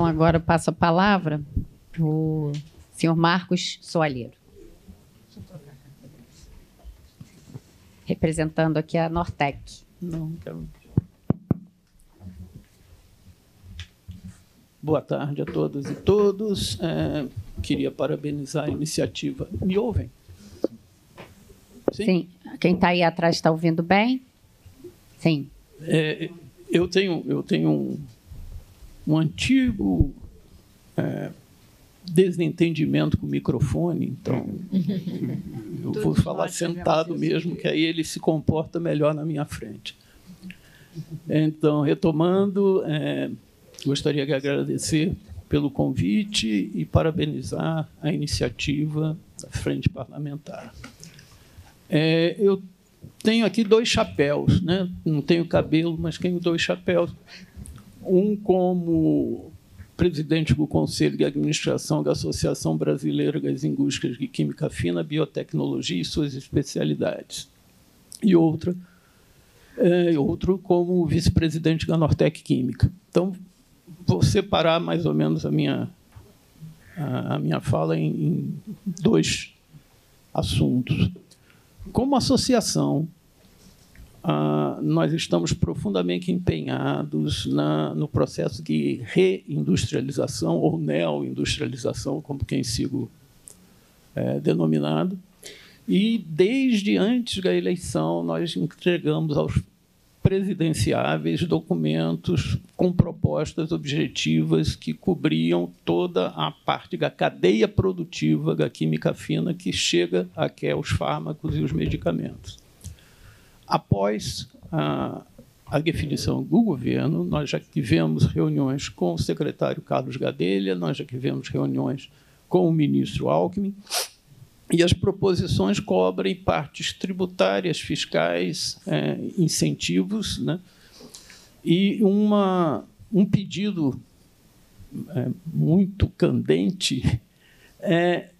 Então, agora passo a palavra para o senhor Marcos Soalheiro. Representando aqui a Nortec.
Boa tarde a todas e todos. É, queria parabenizar a iniciativa.
Me ouvem? Sim. Sim. Quem está aí atrás está ouvindo bem? Sim.
É, eu tenho, eu tenho um um antigo é, desentendimento com o microfone, então
uhum.
eu vou falar né, sentado mesmo, que aí ele se comporta melhor na minha frente. Então, retomando, é, gostaria de agradecer pelo convite e parabenizar a iniciativa da Frente Parlamentar. É, eu tenho aqui dois chapéus, né? não tenho cabelo, mas tenho dois chapéus um como presidente do Conselho de Administração da Associação Brasileira das Indústrias de Química Fina, Biotecnologia e suas especialidades, e outra, é, outro como vice-presidente da Nortec Química. Então, vou separar mais ou menos a minha, a, a minha fala em, em dois assuntos. Como associação, ah, nós estamos profundamente empenhados na, no processo de reindustrialização ou neoindustrialização, como quem sigo é, denominado. E desde antes da eleição, nós entregamos aos presidenciáveis documentos com propostas objetivas que cobriam toda a parte da cadeia produtiva da química fina que chega até os fármacos e os medicamentos. Após a, a definição do governo, nós já tivemos reuniões com o secretário Carlos Gadelha, nós já tivemos reuniões com o ministro Alckmin, e as proposições cobrem partes tributárias, fiscais, é, incentivos, né? e uma, um pedido é, muito candente é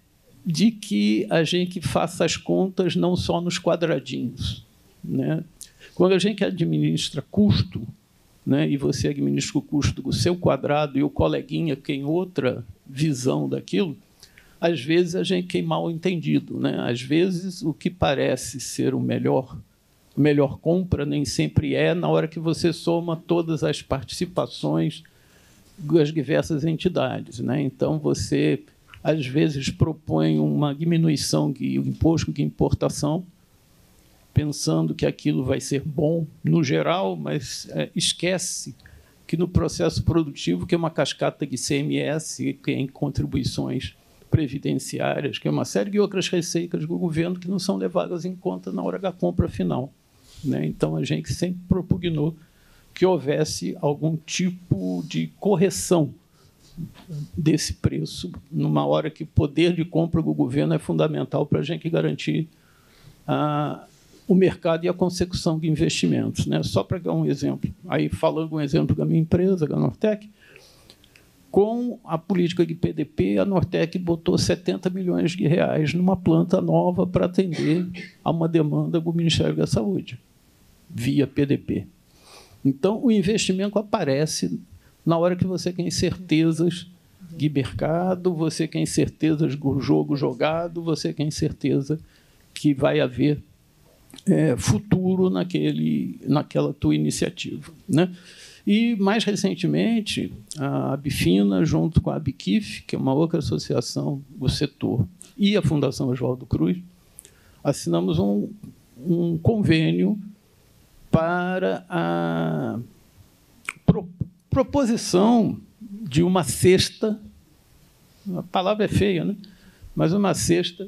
de que a gente faça as contas não só nos quadradinhos né? Quando a gente administra custo, né, e você administra o custo do seu quadrado e o coleguinha tem outra visão daquilo, às vezes a gente tem mal entendido. Né? Às vezes o que parece ser o melhor, melhor compra nem sempre é na hora que você soma todas as participações das diversas entidades. Né? Então você às vezes propõe uma diminuição de imposto de importação pensando que aquilo vai ser bom no geral, mas é, esquece que no processo produtivo, que é uma cascata de CMS, que tem é contribuições previdenciárias, que é uma série de outras receitas do governo que não são levadas em conta na hora da compra final. Né? Então, a gente sempre propugnou que houvesse algum tipo de correção desse preço, numa hora que o poder de compra do governo é fundamental para a gente garantir a, o mercado e a consecução de investimentos. Né? Só para dar um exemplo, aí falando um exemplo da minha empresa, da Nortec, com a política de PDP, a Nortec botou 70 milhões de reais numa planta nova para atender a uma demanda do Ministério da Saúde, via PDP. Então, o investimento aparece na hora que você tem certezas de mercado, você tem certezas do jogo jogado, você tem certeza que vai haver é, futuro naquele, naquela tua iniciativa. Né? E, mais recentemente, a Abfina, junto com a Abquif, que é uma outra associação do setor, e a Fundação Oswaldo Cruz, assinamos um, um convênio para a pro, proposição de uma cesta, a palavra é feia, né? mas uma cesta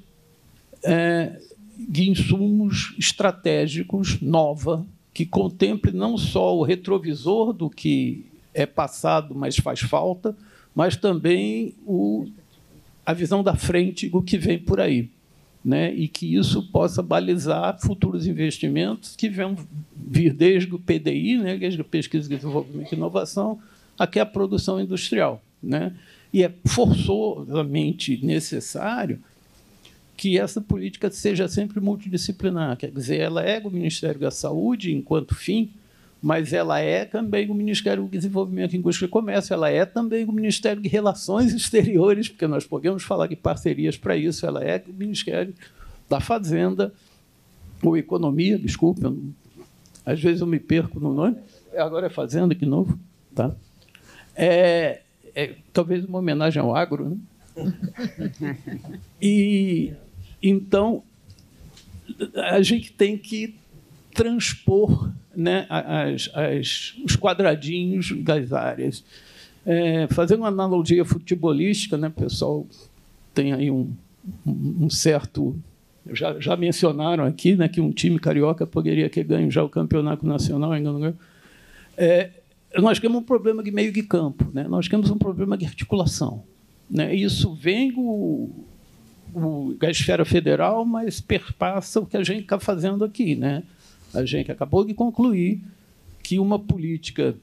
é, de insumos estratégicos nova, que contemple não só o retrovisor do que é passado, mas faz falta, mas também o, a visão da frente do que vem por aí. Né? E que isso possa balizar futuros investimentos que vão vir desde o PDI, né? desde a pesquisa, desenvolvimento e inovação, até a produção industrial. Né? E é forçosamente necessário que essa política seja sempre multidisciplinar, quer dizer, ela é o Ministério da Saúde enquanto fim, mas ela é também o Ministério do Desenvolvimento, Indústria e Comércio, ela é também o Ministério de Relações Exteriores, porque nós podemos falar de parcerias para isso, ela é o Ministério da Fazenda, ou Economia, desculpa, às vezes eu me perco no nome, agora é Fazenda de novo, tá? É, é talvez uma homenagem ao agro, né? e então, a gente tem que transpor né, as, as, os quadradinhos das áreas. É, fazendo uma analogia futebolística, né, pessoal tem aí um, um certo. Já, já, mencionaram aqui né, que um time carioca poderia ter ganho já o campeonato nacional, ainda não ganhou. É, nós temos um problema de meio de campo, né? nós temos um problema de articulação. Né? Isso vem o, o, a esfera federal, mas perpassa o que a gente está fazendo aqui. Né? A gente acabou de concluir que uma política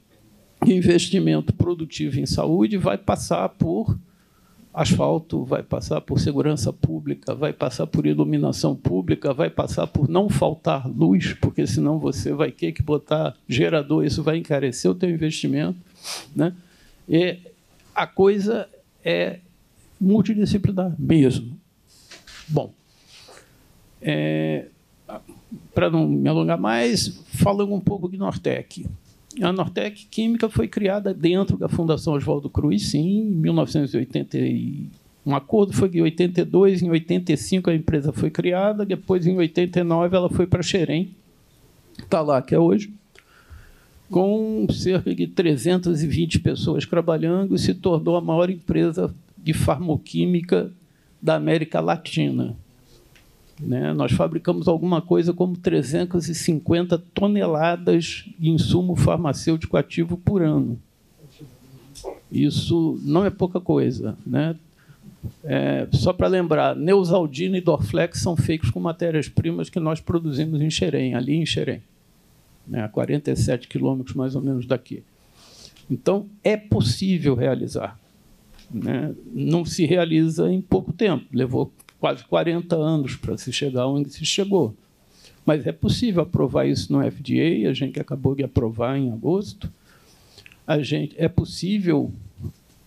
de investimento produtivo em saúde vai passar por asfalto, vai passar por segurança pública, vai passar por iluminação pública, vai passar por não faltar luz, porque senão você vai ter que botar gerador, isso vai encarecer o teu investimento, né? E a coisa é multidisciplinar mesmo. Bom, é, para não me alongar mais, falando um pouco de Nortec. A Nortec Química foi criada dentro da Fundação Oswaldo Cruz, sim, em 1980. Um acordo foi de 82, em 85 a empresa foi criada, depois em 89 ela foi para Xerém, está lá que é hoje, com cerca de 320 pessoas trabalhando e se tornou a maior empresa de farmoquímica da América Latina. Né? Nós fabricamos alguma coisa como 350 toneladas de insumo farmacêutico ativo por ano. Isso não é pouca coisa. Né? É, só para lembrar, Neusaldina e Dorflex são feitos com matérias-primas que nós produzimos em Xerém, ali em Xerém, né, a 47 quilômetros mais ou menos daqui. Então, é possível realizar né, não se realiza em pouco tempo. Levou quase 40 anos para se chegar onde se chegou. Mas é possível aprovar isso no FDA, a gente acabou de aprovar em agosto. A gente, é possível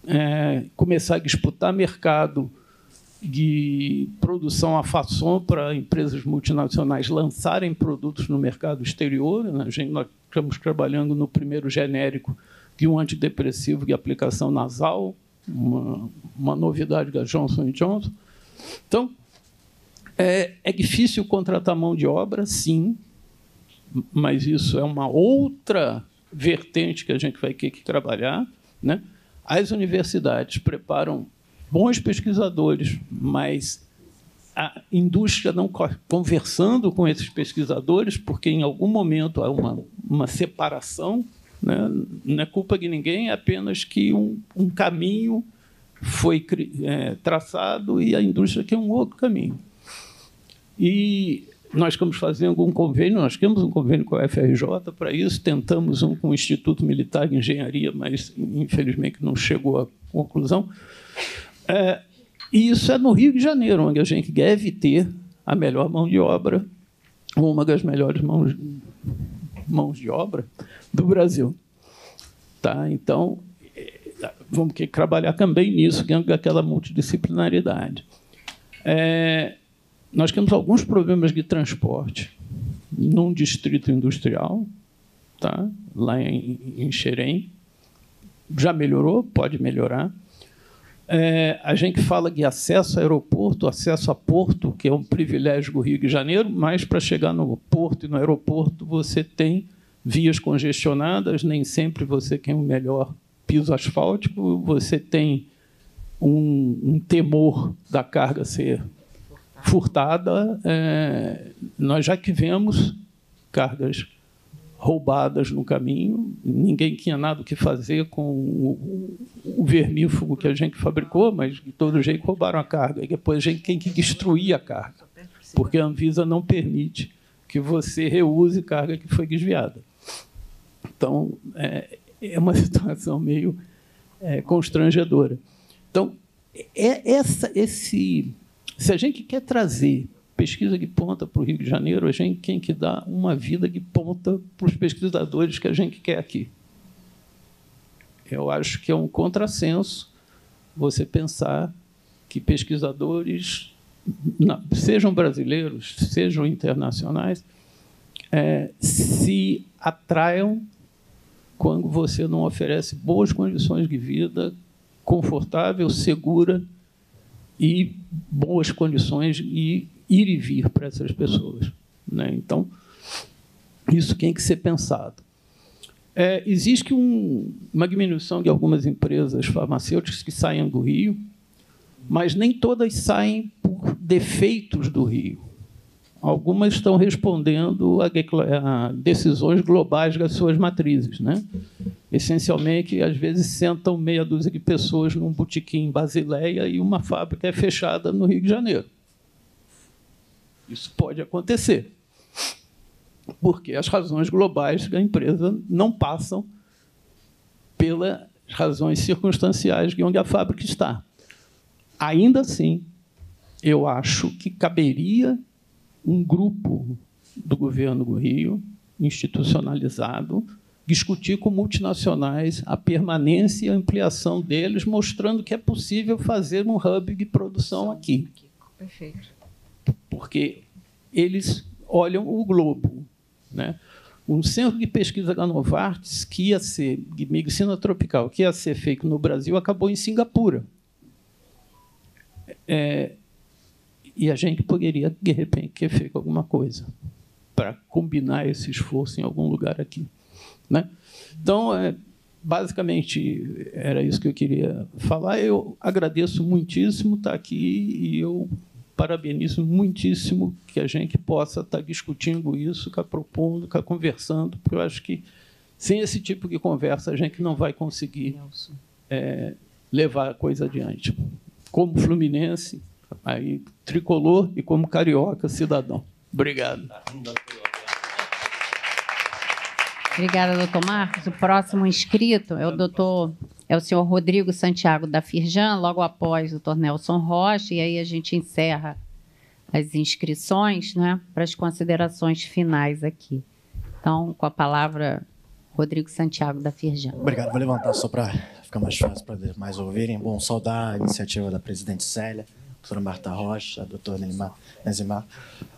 é, começar a disputar mercado de produção a façon para empresas multinacionais lançarem produtos no mercado exterior. Né? A gente, nós estamos trabalhando no primeiro genérico de um antidepressivo de aplicação nasal, uma, uma novidade da Johnson Johnson. Então, é, é difícil contratar mão de obra, sim, mas isso é uma outra vertente que a gente vai ter que trabalhar. Né? As universidades preparam bons pesquisadores, mas a indústria não conversando com esses pesquisadores, porque em algum momento há uma, uma separação né? Não é culpa de ninguém, é apenas que um, um caminho foi é, traçado e a indústria quer um outro caminho. E nós estamos fazendo algum convênio, nós temos um convênio com a FRJ para isso, tentamos um com o Instituto Militar de Engenharia, mas infelizmente não chegou à conclusão. É, e isso é no Rio de Janeiro, onde a gente deve ter a melhor mão de obra, uma das melhores mãos, mãos de obra, do Brasil. Tá? Então, é, vamos que trabalhar também nisso, dentro daquela multidisciplinaridade. É, nós temos alguns problemas de transporte num distrito industrial, tá? lá em, em Xerém. Já melhorou, pode melhorar. É, a gente fala de acesso a aeroporto, acesso a porto, que é um privilégio do Rio de Janeiro, mas para chegar no porto e no aeroporto você tem vias congestionadas, nem sempre você tem o um melhor piso asfáltico, você tem um, um temor da carga ser furtada. É, nós já tivemos cargas roubadas no caminho, ninguém tinha nada o que fazer com o, o vermífugo que a gente fabricou, mas de todo jeito roubaram a carga. E depois a gente tem que destruir a carga, porque a Anvisa não permite que você reuse carga que foi desviada. Então, é, é uma situação meio é, constrangedora. Então, é, é essa, esse, se a gente quer trazer pesquisa de ponta para o Rio de Janeiro, a gente tem que dar uma vida de ponta para os pesquisadores que a gente quer aqui. Eu acho que é um contrassenso você pensar que pesquisadores, sejam brasileiros, sejam internacionais, é, se atraiam quando você não oferece boas condições de vida, confortável, segura e boas condições de ir e vir para essas pessoas. Né? Então, isso tem que ser pensado. É, existe um, uma diminuição de algumas empresas farmacêuticas que saem do Rio, mas nem todas saem por defeitos do Rio. Algumas estão respondendo a, decisões globais das suas matrizes. Né? Essencialmente, às vezes, sentam meia dúzia de pessoas num botequim em Basileia e uma fábrica é fechada no Rio de Janeiro. Isso pode acontecer, porque as razões globais da empresa não passam pelas razões circunstanciais de onde a fábrica está. Ainda assim, eu acho que caberia um grupo do governo do Rio, institucionalizado, discutir com multinacionais a permanência e a ampliação deles, mostrando que é possível fazer um hub de produção aqui. Perfeito. Porque eles olham o globo. Né? Um centro de pesquisa da Novartis, que ia ser de medicina tropical, que ia ser feito no Brasil, acabou em Singapura. É, e a gente poderia, de repente, ter feito alguma coisa para combinar esse esforço em algum lugar aqui. Né? Então, é, basicamente, era isso que eu queria falar. Eu agradeço muitíssimo estar tá aqui e eu parabenizo muitíssimo que a gente possa estar tá discutindo isso, estar tá propondo, estar conversando, porque eu acho que sem esse tipo de conversa a gente não vai conseguir é, levar a coisa adiante. Como fluminense, Aí, tricolor e como carioca, cidadão.
Obrigado.
Obrigada, doutor Marcos. O próximo inscrito é o doutor, é o senhor Rodrigo Santiago da Firjan, logo após o doutor Nelson Rocha, e aí a gente encerra as inscrições né, para as considerações finais aqui. Então, com a palavra, Rodrigo
Santiago da Firjan. Obrigado, vou levantar só para ficar mais fácil para mais ouvirem. Bom, saudar a iniciativa da presidente Célia doutora Marta Rocha, a doutora Nezimar.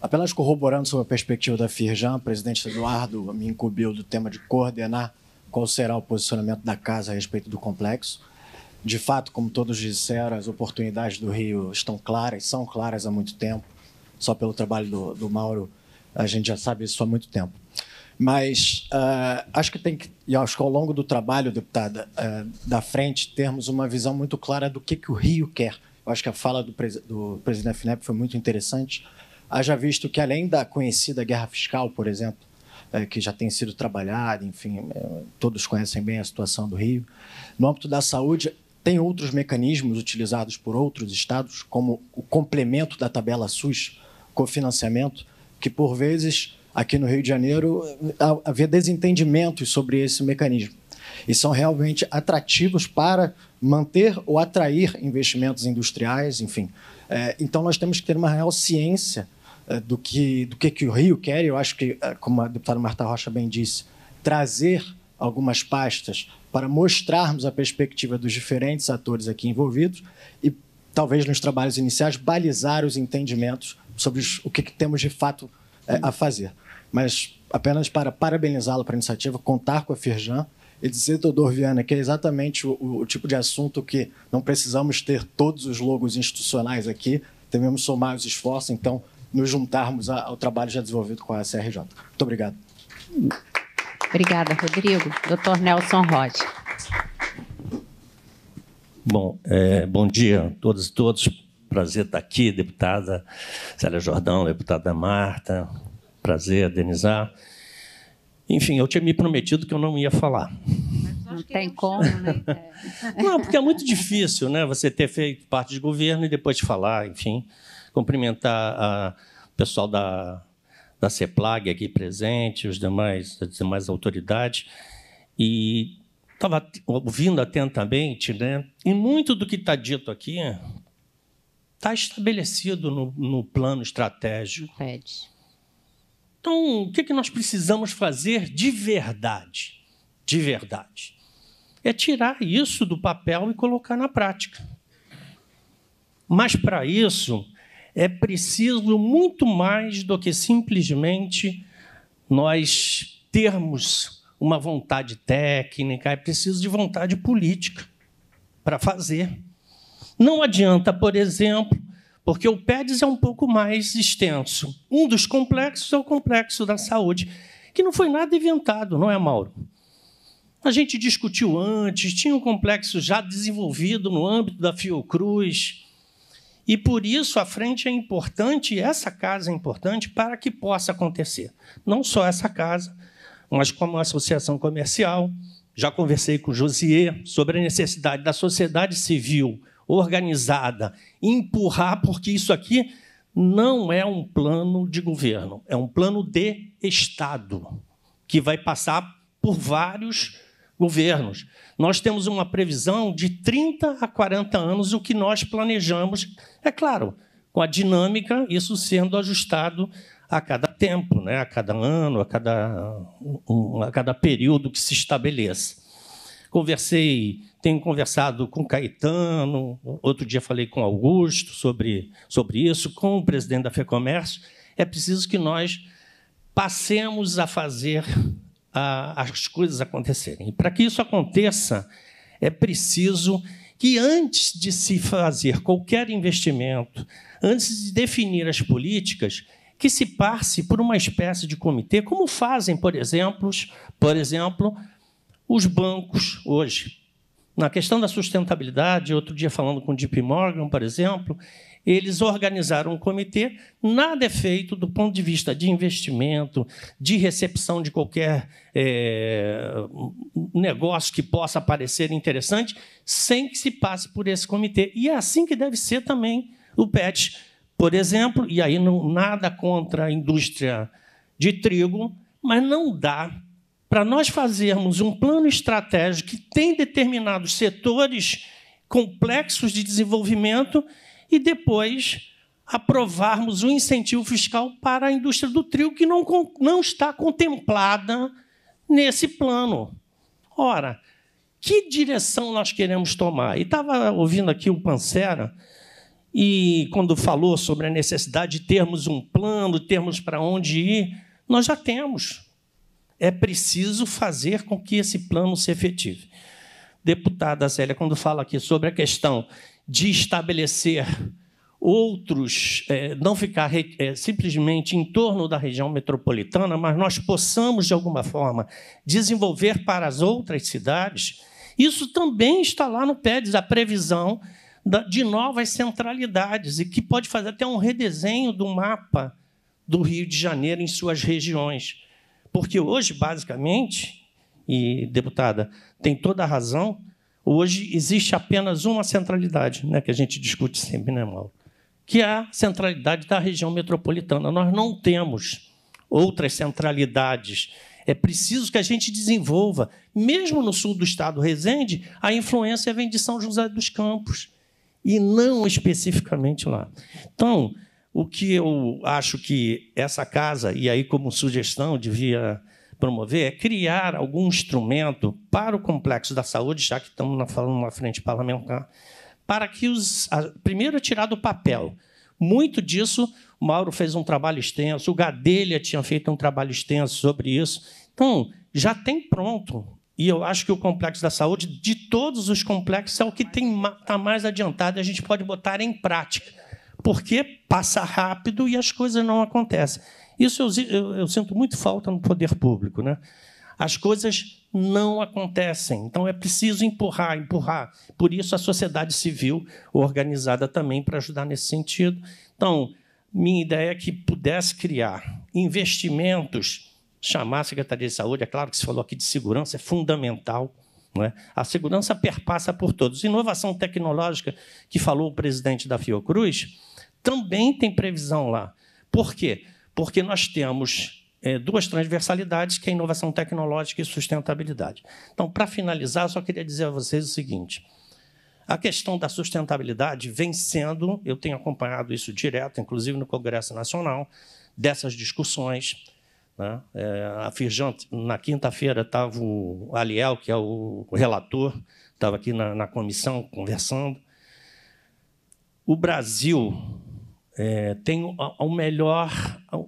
Apenas corroborando sobre a perspectiva da Firjan, o presidente Eduardo me incumbiu do tema de coordenar qual será o posicionamento da casa a respeito do complexo. De fato, como todos disseram, as oportunidades do Rio estão claras, são claras há muito tempo. Só pelo trabalho do, do Mauro, a gente já sabe isso há muito tempo. Mas uh, acho que tem que, e acho que ao longo do trabalho, deputada, uh, da frente, termos uma visão muito clara do que, que o Rio quer eu acho que a fala do, pres do presidente FNep foi muito interessante. Haja visto que, além da conhecida guerra fiscal, por exemplo, é, que já tem sido trabalhada, enfim, é, todos conhecem bem a situação do Rio, no âmbito da saúde, tem outros mecanismos utilizados por outros estados, como o complemento da tabela SUS, cofinanciamento, que, por vezes, aqui no Rio de Janeiro, eh, havia desentendimentos sobre esse mecanismo e são realmente atrativos para manter ou atrair investimentos industriais, enfim. É, então nós temos que ter uma real ciência é, do, que, do que, que o Rio quer, eu acho que, é, como a deputada Marta Rocha bem disse, trazer algumas pastas para mostrarmos a perspectiva dos diferentes atores aqui envolvidos e talvez nos trabalhos iniciais balizar os entendimentos sobre os, o que, que, temos de fato é, a fazer. Mas apenas para parabenizá-la para a iniciativa, contar com a Firjan Doutor Viana, que é exatamente o, o, tipo de assunto que não precisamos ter todos os logos institucionais aqui, devemos somar os esforços, então, nos juntarmos ao trabalho já desenvolvido com a CRJ. Muito obrigado. Obrigada, Rodrigo.
Dr. Nelson Rod.
Bom, é, bom dia a todos e todos. Prazer estar aqui, deputada Célia Jordão, deputada Marta. Prazer, Denizar. Enfim, eu tinha me prometido que eu não ia falar.
Não tem é como, né? né?
É. É. não, porque é muito difícil, né? Você ter feito parte de governo e depois de falar, enfim. Cumprimentar o pessoal da, da CEPLAG aqui presente, os demais, as demais autoridades. E estava ouvindo atentamente, né? E muito do que está dito aqui está estabelecido no, no plano estratégico. Pede. Então, o que, é que nós precisamos fazer de verdade? De verdade. É tirar isso do papel e colocar na prática. Mas para isso é preciso muito mais do que simplesmente nós termos uma vontade técnica, é preciso de vontade política para fazer. Não adianta, por exemplo, porque o PEDS é um pouco mais extenso. Um dos complexos é o complexo da saúde, que não foi nada inventado, não é, Mauro? A gente discutiu antes, tinha um complexo já desenvolvido no âmbito da Fiocruz. E por isso a frente é importante, essa casa é importante para que possa acontecer. Não só essa casa, mas como a associação comercial. Já conversei com o Josier sobre a necessidade da sociedade civil organizada, empurrar, porque isso aqui não é um plano de governo, é um plano de Estado, que vai passar por vários governos. Nós temos uma previsão de 30 a 40 anos, o que nós planejamos, é claro, com a dinâmica, isso sendo ajustado a cada tempo, né? a cada ano, a cada, um, a cada período que se estabeleça. Conversei tenho conversado com Caetano, outro dia falei com Augusto sobre, sobre isso, com o presidente da FEComércio. É preciso que nós passemos a fazer a, as coisas acontecerem. E para que isso aconteça, é preciso que antes de se fazer qualquer investimento, antes de definir as políticas, que se passe por uma espécie de comitê, como fazem, por exemplo, por exemplo, os bancos hoje. Na questão da sustentabilidade, outro dia falando com o Deep Morgan, por exemplo, eles organizaram um comitê, nada é feito do ponto de vista de investimento, de recepção de qualquer é, negócio que possa parecer interessante, sem que se passe por esse comitê. E é assim que deve ser também o PET, por exemplo, e aí não, nada contra a indústria de trigo, mas não dá para nós fazermos um plano estratégico que tem determinados setores complexos de desenvolvimento e depois aprovarmos um incentivo fiscal para a indústria do trio, que não, não está contemplada nesse plano. Ora, que direção nós queremos tomar? E estava ouvindo aqui o Pancera, e quando falou sobre a necessidade de termos um plano, termos para onde ir, nós já temos. É preciso fazer com que esse plano se efetive. Deputada Célia, quando fala aqui sobre a questão de estabelecer outros, é, não ficar é, simplesmente em torno da região metropolitana, mas nós possamos, de alguma forma, desenvolver para as outras cidades, isso também está lá no PEDES, a previsão de novas centralidades, e que pode fazer até um redesenho do mapa do Rio de Janeiro em suas regiões. Porque hoje, basicamente, e deputada tem toda a razão, hoje existe apenas uma centralidade, né, que a gente discute sempre, né, Mauro? Que é a centralidade da região metropolitana. Nós não temos outras centralidades. É preciso que a gente desenvolva, mesmo no sul do estado Resende, a influência vem de São José dos Campos e não especificamente lá. Então, o que eu acho que essa casa, e aí como sugestão, devia promover é criar algum instrumento para o complexo da saúde, já que estamos falando na frente parlamentar, para que os. primeiro, é tirar do papel. Muito disso, o Mauro fez um trabalho extenso, o Gadelha tinha feito um trabalho extenso sobre isso. Então, já tem pronto. E eu acho que o complexo da saúde, de todos os complexos, é o que está mais adiantado e a gente pode botar em prática porque passa rápido e as coisas não acontecem. Isso eu, eu, eu sinto muito falta no poder público. Né? As coisas não acontecem, então é preciso empurrar, empurrar. Por isso a sociedade civil organizada também para ajudar nesse sentido. Então, minha ideia é que pudesse criar investimentos, chamar a Secretaria de Saúde, é claro que se falou aqui de segurança, é fundamental. É? A segurança perpassa por todos. Inovação tecnológica, que falou o presidente da Fiocruz, também tem previsão lá. Por quê? Porque nós temos é, duas transversalidades, que é inovação tecnológica e sustentabilidade. Então, para finalizar, só queria dizer a vocês o seguinte. A questão da sustentabilidade vem sendo, eu tenho acompanhado isso direto, inclusive no Congresso Nacional, dessas discussões. Né? É, a Firjan, na quinta-feira, estava o Aliel, que é o relator, estava aqui na, na comissão conversando. O Brasil é, tem o, melhor,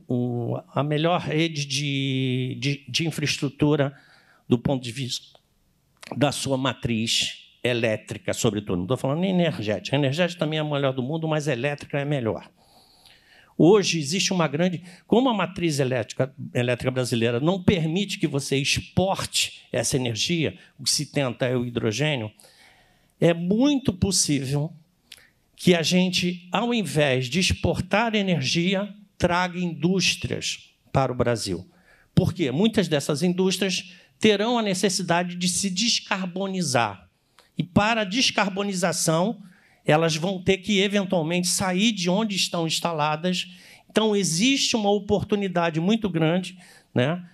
o, a melhor rede de, de, de infraestrutura do ponto de vista da sua matriz elétrica, sobretudo. Não estou falando nem energética. A energética também é a melhor do mundo, mas elétrica é melhor. Hoje existe uma grande. Como a matriz elétrica, elétrica brasileira não permite que você exporte essa energia, o que se tenta é o hidrogênio, é muito possível que a gente, ao invés de exportar energia, traga indústrias para o Brasil. Porque muitas dessas indústrias terão a necessidade de se descarbonizar. E para a descarbonização, elas vão ter que eventualmente sair de onde estão instaladas. Então, existe uma oportunidade muito grande, né?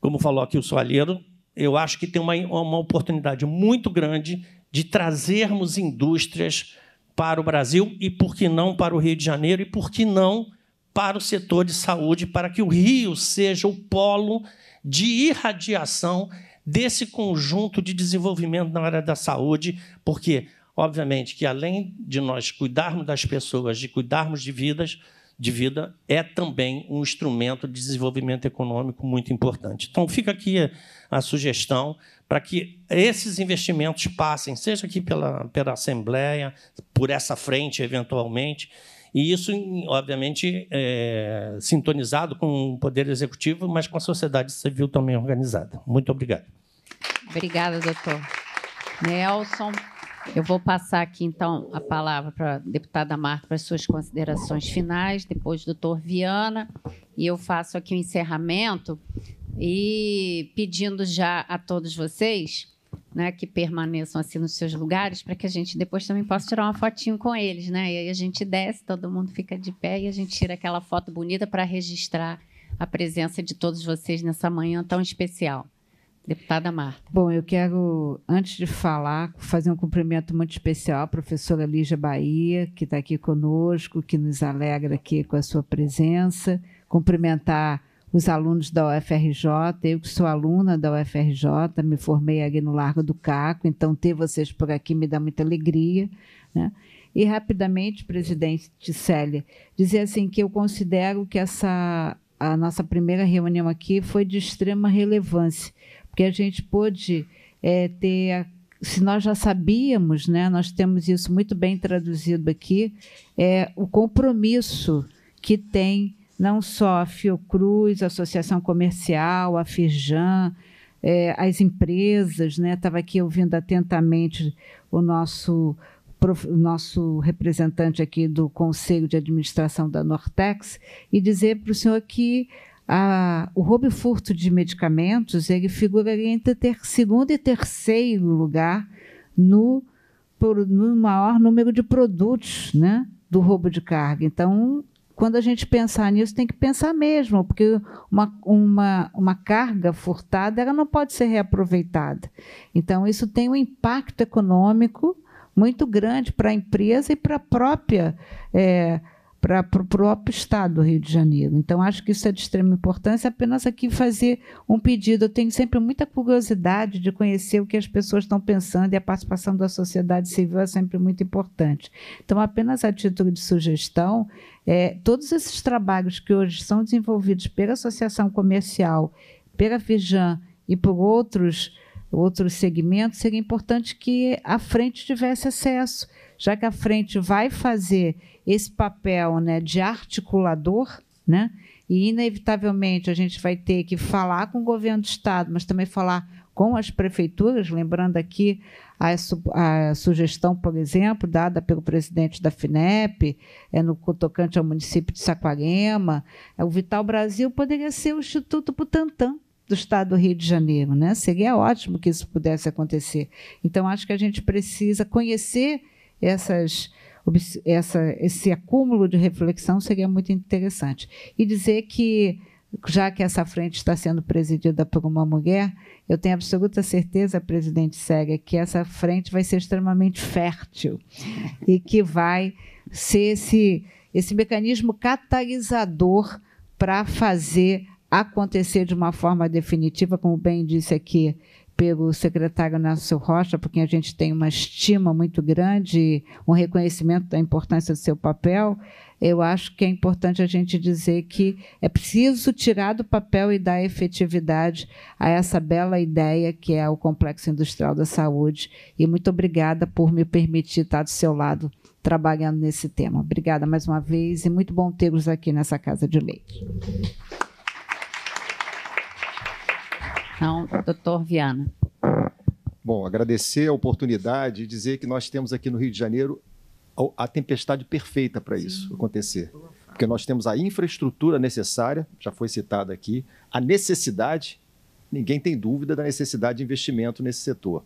como falou aqui o Soalheiro, eu acho que tem uma, uma oportunidade muito grande de trazermos indústrias para o Brasil e por que não para o Rio de Janeiro e por que não para o setor de saúde, para que o Rio seja o polo de irradiação desse conjunto de desenvolvimento na área da saúde, porque, obviamente, que além de nós cuidarmos das pessoas, de cuidarmos de vidas, de vida é também um instrumento de desenvolvimento econômico muito importante. Então, fica aqui a sugestão para que esses investimentos passem, seja aqui pela, pela Assembleia, por essa frente, eventualmente, e isso, obviamente, é sintonizado com o Poder Executivo, mas com a sociedade civil também organizada. Muito obrigado.
Obrigada, doutor. Nelson. Eu vou passar aqui, então, a palavra para a deputada Marta para suas considerações finais, depois do doutor Viana, e eu faço aqui o um encerramento e pedindo já a todos vocês né, que permaneçam assim nos seus lugares para que a gente depois também possa tirar uma fotinho com eles, né? E aí a gente desce, todo mundo fica de pé e a gente tira aquela foto bonita para registrar a presença de todos vocês nessa manhã tão especial. Deputada Marta.
Bom, eu quero, antes de falar, fazer um cumprimento muito especial à professora Lígia Bahia, que está aqui conosco, que nos alegra aqui com a sua presença. Cumprimentar os alunos da UFRJ, eu que sou aluna da UFRJ, me formei aqui no Largo do Caco, então ter vocês por aqui me dá muita alegria. Né? E rapidamente, presidente Célia, dizer assim que eu considero que essa a nossa primeira reunião aqui foi de extrema relevância porque a gente pôde é, ter a se nós já sabíamos, né, nós temos isso muito bem traduzido aqui, é o compromisso que tem não só a Fiocruz, a Associação Comercial, a Firjan, é, as empresas, né? Estava aqui ouvindo atentamente o nosso o nosso representante aqui do Conselho de Administração da Nortex e dizer para o senhor que a, o roubo e furto de medicamentos ele figura entre ter, segundo e terceiro lugar no, por, no maior número de produtos né, do roubo de carga. Então, quando a gente pensar nisso, tem que pensar mesmo, porque uma, uma, uma carga furtada ela não pode ser reaproveitada. Então, isso tem um impacto econômico muito grande para a empresa e para a própria. É, para o próprio Estado do Rio de Janeiro. Então, acho que isso é de extrema importância. Apenas aqui fazer um pedido. Eu tenho sempre muita curiosidade de conhecer o que as pessoas estão pensando e a participação da sociedade civil é sempre muito importante. Então, apenas a título de sugestão, é, todos esses trabalhos que hoje são desenvolvidos pela Associação Comercial, pela Vijan e por outros outros segmentos, seria importante que a frente tivesse acesso, já que a frente vai fazer esse papel né, de articulador, né? e inevitavelmente a gente vai ter que falar com o governo do estado, mas também falar com as prefeituras, lembrando aqui a, su a sugestão, por exemplo, dada pelo presidente da FINEP, é, no tocante ao município de Saquarema, é, o Vital Brasil poderia ser o Instituto Butantan, do Estado do Rio de Janeiro. Né? Seria ótimo que isso pudesse acontecer. Então, acho que a gente precisa conhecer essas, essa, esse acúmulo de reflexão, seria muito interessante. E dizer que, já que essa frente está sendo presidida por uma mulher, eu tenho absoluta certeza, presidente Sega, que essa frente vai ser extremamente fértil e que vai ser esse, esse mecanismo catalisador para fazer acontecer de uma forma definitiva, como bem disse aqui pelo secretário Nelson Rocha, porque a gente tem uma estima muito grande, um reconhecimento da importância do seu papel, eu acho que é importante a gente dizer que é preciso tirar do papel e dar efetividade a essa bela ideia que é o Complexo Industrial da Saúde. E muito obrigada por me permitir estar do seu lado trabalhando nesse tema. Obrigada mais uma vez e muito bom tê-los aqui nessa Casa de Leite.
Então, doutor Viana.
Bom, agradecer a oportunidade e dizer que nós temos aqui no Rio de Janeiro a tempestade perfeita para isso Sim. acontecer. Porque nós temos a infraestrutura necessária, já foi citada aqui, a necessidade, ninguém tem dúvida da necessidade de investimento nesse setor.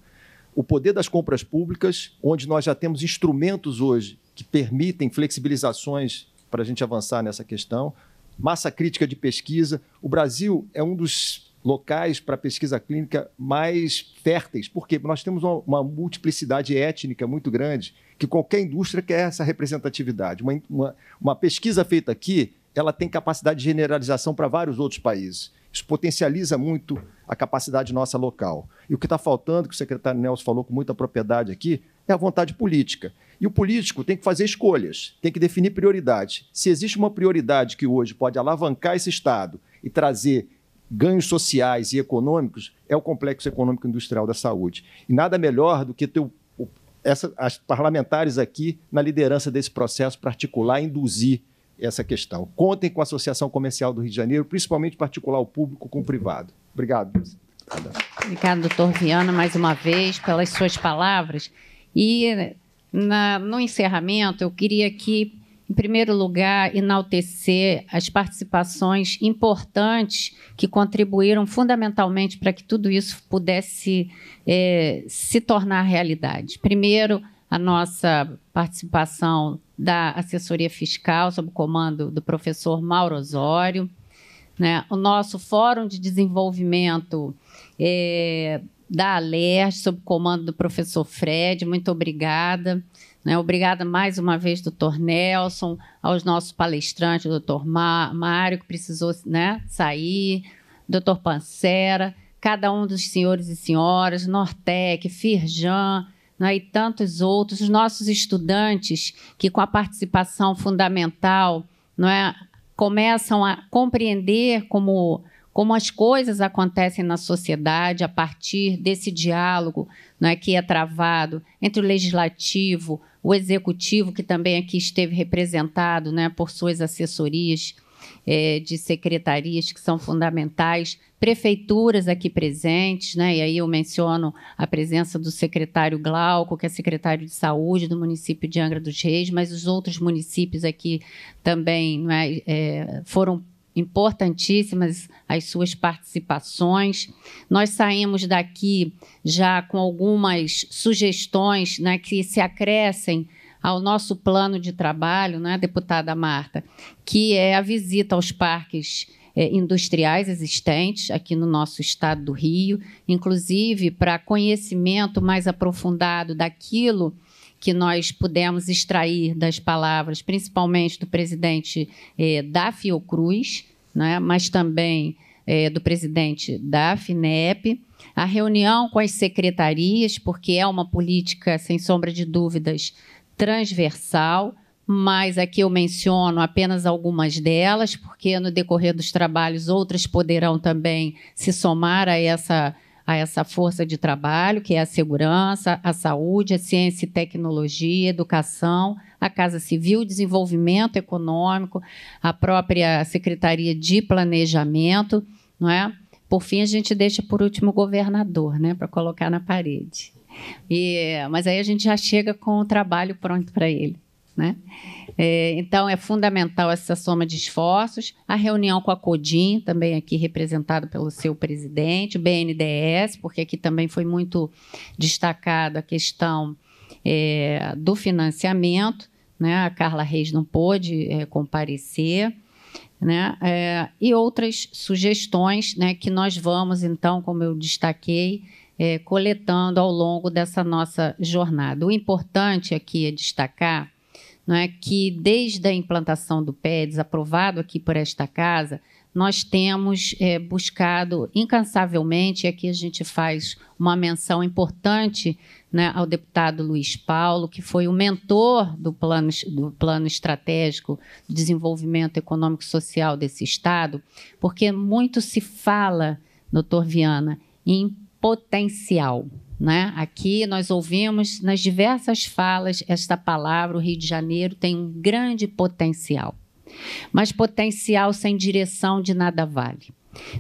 O poder das compras públicas, onde nós já temos instrumentos hoje que permitem flexibilizações para a gente avançar nessa questão, massa crítica de pesquisa. O Brasil é um dos locais para pesquisa clínica mais férteis. Porque nós temos uma, uma, multiplicidade étnica muito grande, que qualquer indústria quer essa representatividade. Uma, uma, uma pesquisa feita aqui, ela tem capacidade de generalização para vários outros países. Isso potencializa muito a capacidade nossa local. E o que está faltando, que o secretário Nelson falou com muita propriedade aqui, é a vontade política. E o político tem que fazer escolhas, tem que definir prioridades. Se existe uma prioridade que hoje pode alavancar esse Estado e trazer ganhos sociais e econômicos é o complexo econômico industrial da saúde. E nada melhor do que ter o, essa, as parlamentares aqui na liderança desse processo para articular e induzir essa questão. Contem com a Associação Comercial do Rio de Janeiro, principalmente particular o público com o privado. Obrigado.
Obrigada. doutor Viana, mais uma vez, pelas suas palavras. E na, no encerramento, eu queria que em primeiro lugar, enaltecer as participações importantes que contribuíram fundamentalmente para que tudo isso pudesse é, se tornar realidade. Primeiro, a nossa participação da assessoria fiscal, sob o comando do professor Mauro Osório, né? o nosso Fórum de Desenvolvimento. É, da Alerj, sob o comando do professor Fred, muito obrigada. Né? Obrigada mais uma vez, doutor Nelson, aos nossos palestrantes, doutor Mário, que precisou né, sair, doutor Pancera, cada um dos senhores e senhoras, Nortec, Firjan, né, e tantos outros, os nossos estudantes, que com a participação fundamental não é, começam a compreender como como as coisas acontecem na sociedade a partir desse diálogo não é, que é travado entre o legislativo, o executivo, que também aqui esteve representado né, por suas assessorias é, de secretarias que são fundamentais, prefeituras aqui presentes, né, e aí eu menciono a presença do secretário Glauco, que é secretário de saúde do município de Angra dos Reis, mas os outros municípios aqui também é, é, foram importantíssimas as suas participações. Nós saímos daqui já com algumas sugestões né, que se acrescem ao nosso plano de trabalho, né, deputada Marta, que é a visita aos parques eh, industriais existentes aqui no nosso estado do Rio, inclusive para conhecimento mais aprofundado daquilo que nós pudemos extrair das palavras, principalmente do presidente eh, da Fiocruz, né, mas também é, do presidente da FINEP, a reunião com as secretarias, porque é uma política, sem sombra de dúvidas, transversal, mas aqui eu menciono apenas algumas delas, porque no decorrer dos trabalhos outras poderão também se somar a essa a essa força de trabalho, que é a segurança, a saúde, a ciência e tecnologia, educação, a Casa Civil, Desenvolvimento Econômico, a própria Secretaria de Planejamento, não é? Por fim, a gente deixa por último o governador, né, para colocar na parede. E, mas aí a gente já chega com o trabalho pronto para ele. Né? É, então, é fundamental essa soma de esforços. A reunião com a CODIM, também aqui representada pelo seu presidente, o BNDES, porque aqui também foi muito destacada a questão é, do financiamento né? A Carla Reis não pôde é, comparecer, né? É, e outras sugestões, né? Que nós vamos então, como eu destaquei, é, coletando ao longo dessa nossa jornada. O importante aqui é destacar, não é, que desde a implantação do PEDS, aprovado aqui por esta casa, nós temos é, buscado incansavelmente, e aqui a gente faz uma menção importante né, ao deputado Luiz Paulo, que foi o mentor do plano, do plano estratégico de desenvolvimento econômico e social desse Estado, porque muito se fala, doutor Viana, em potencial. Né? Aqui nós ouvimos nas diversas falas esta palavra: o Rio de Janeiro tem um grande potencial. Mas potencial sem direção de nada vale.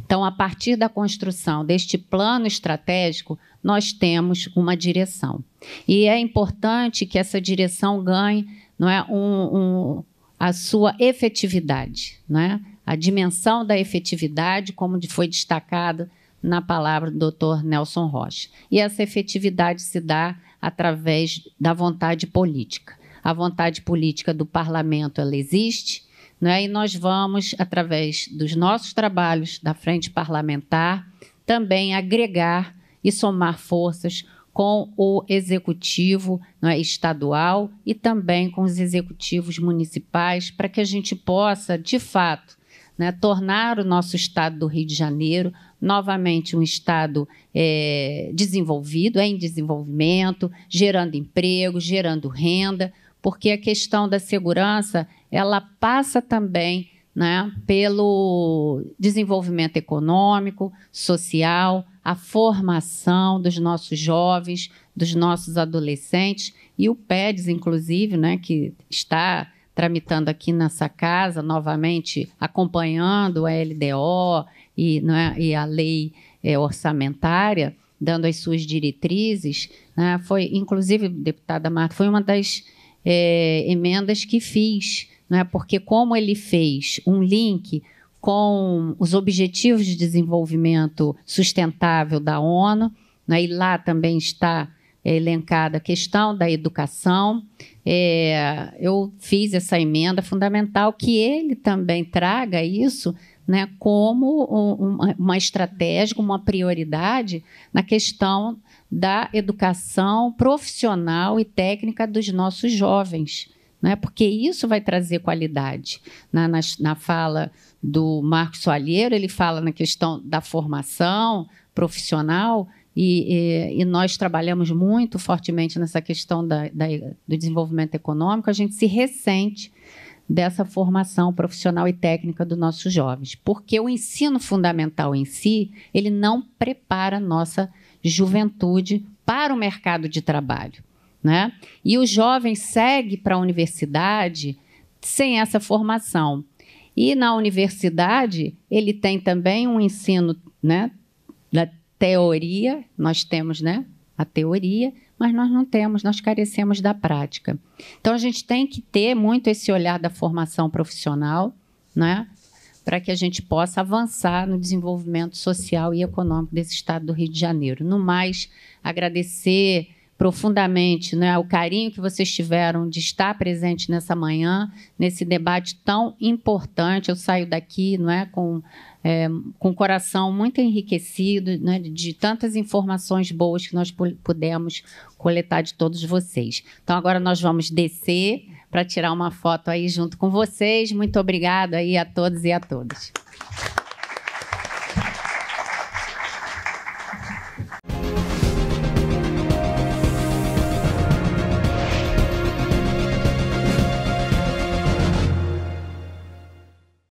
Então, a partir da construção deste plano estratégico, nós temos uma direção. E é importante que essa direção ganhe não é, um, um, a sua efetividade, não é? a dimensão da efetividade, como foi destacado na palavra do Dr. Nelson Rocha. E essa efetividade se dá através da vontade política. A vontade política do parlamento ela existe, né? E nós vamos, através dos nossos trabalhos da frente parlamentar, também agregar e somar forças com o executivo né, estadual e também com os executivos municipais, para que a gente possa, de fato, né, tornar o nosso estado do Rio de Janeiro novamente um estado é, desenvolvido, em desenvolvimento, gerando emprego, gerando renda, porque a questão da segurança ela passa também né, pelo desenvolvimento econômico, social, a formação dos nossos jovens, dos nossos adolescentes e o PEDS, inclusive, né, que está tramitando aqui nessa casa novamente, acompanhando a LDO e, né, e a lei é, orçamentária, dando as suas diretrizes, né, foi, inclusive, deputada Marta, foi uma das é, emendas que fiz, né? porque como ele fez um link com os Objetivos de Desenvolvimento Sustentável da ONU, né? e lá também está é, elencada a questão da educação. É, eu fiz essa emenda fundamental que ele também traga isso né, como um, uma, uma estratégia, uma prioridade na questão da educação profissional e técnica dos nossos jovens. Né? Porque isso vai trazer qualidade. Na, né? na, na fala do Marcos Soalheiro, ele fala na questão da formação profissional, e, e, e, nós trabalhamos muito fortemente nessa questão da, da, do desenvolvimento econômico, a gente se ressente dessa formação profissional e técnica dos nossos jovens, porque o ensino fundamental em si, ele não prepara a nossa juventude para o mercado de trabalho. Né? E o jovem segue para a universidade sem essa formação. E na universidade, ele tem também um ensino né, da teoria, nós temos né, a teoria, mas nós não temos, nós carecemos da prática. Então a gente tem que ter muito esse olhar da formação profissional, né? para que a gente possa avançar no desenvolvimento social e econômico desse estado do Rio de Janeiro. No mais, agradecer profundamente né, o carinho que vocês tiveram de estar presente nessa manhã, nesse debate tão importante. Eu saio daqui não é, com, é, com o coração muito enriquecido né, de tantas informações boas que nós pudemos coletar de todos vocês. Então, agora nós vamos descer para tirar uma foto aí junto com vocês. Muito obrigado aí a todos e a todas.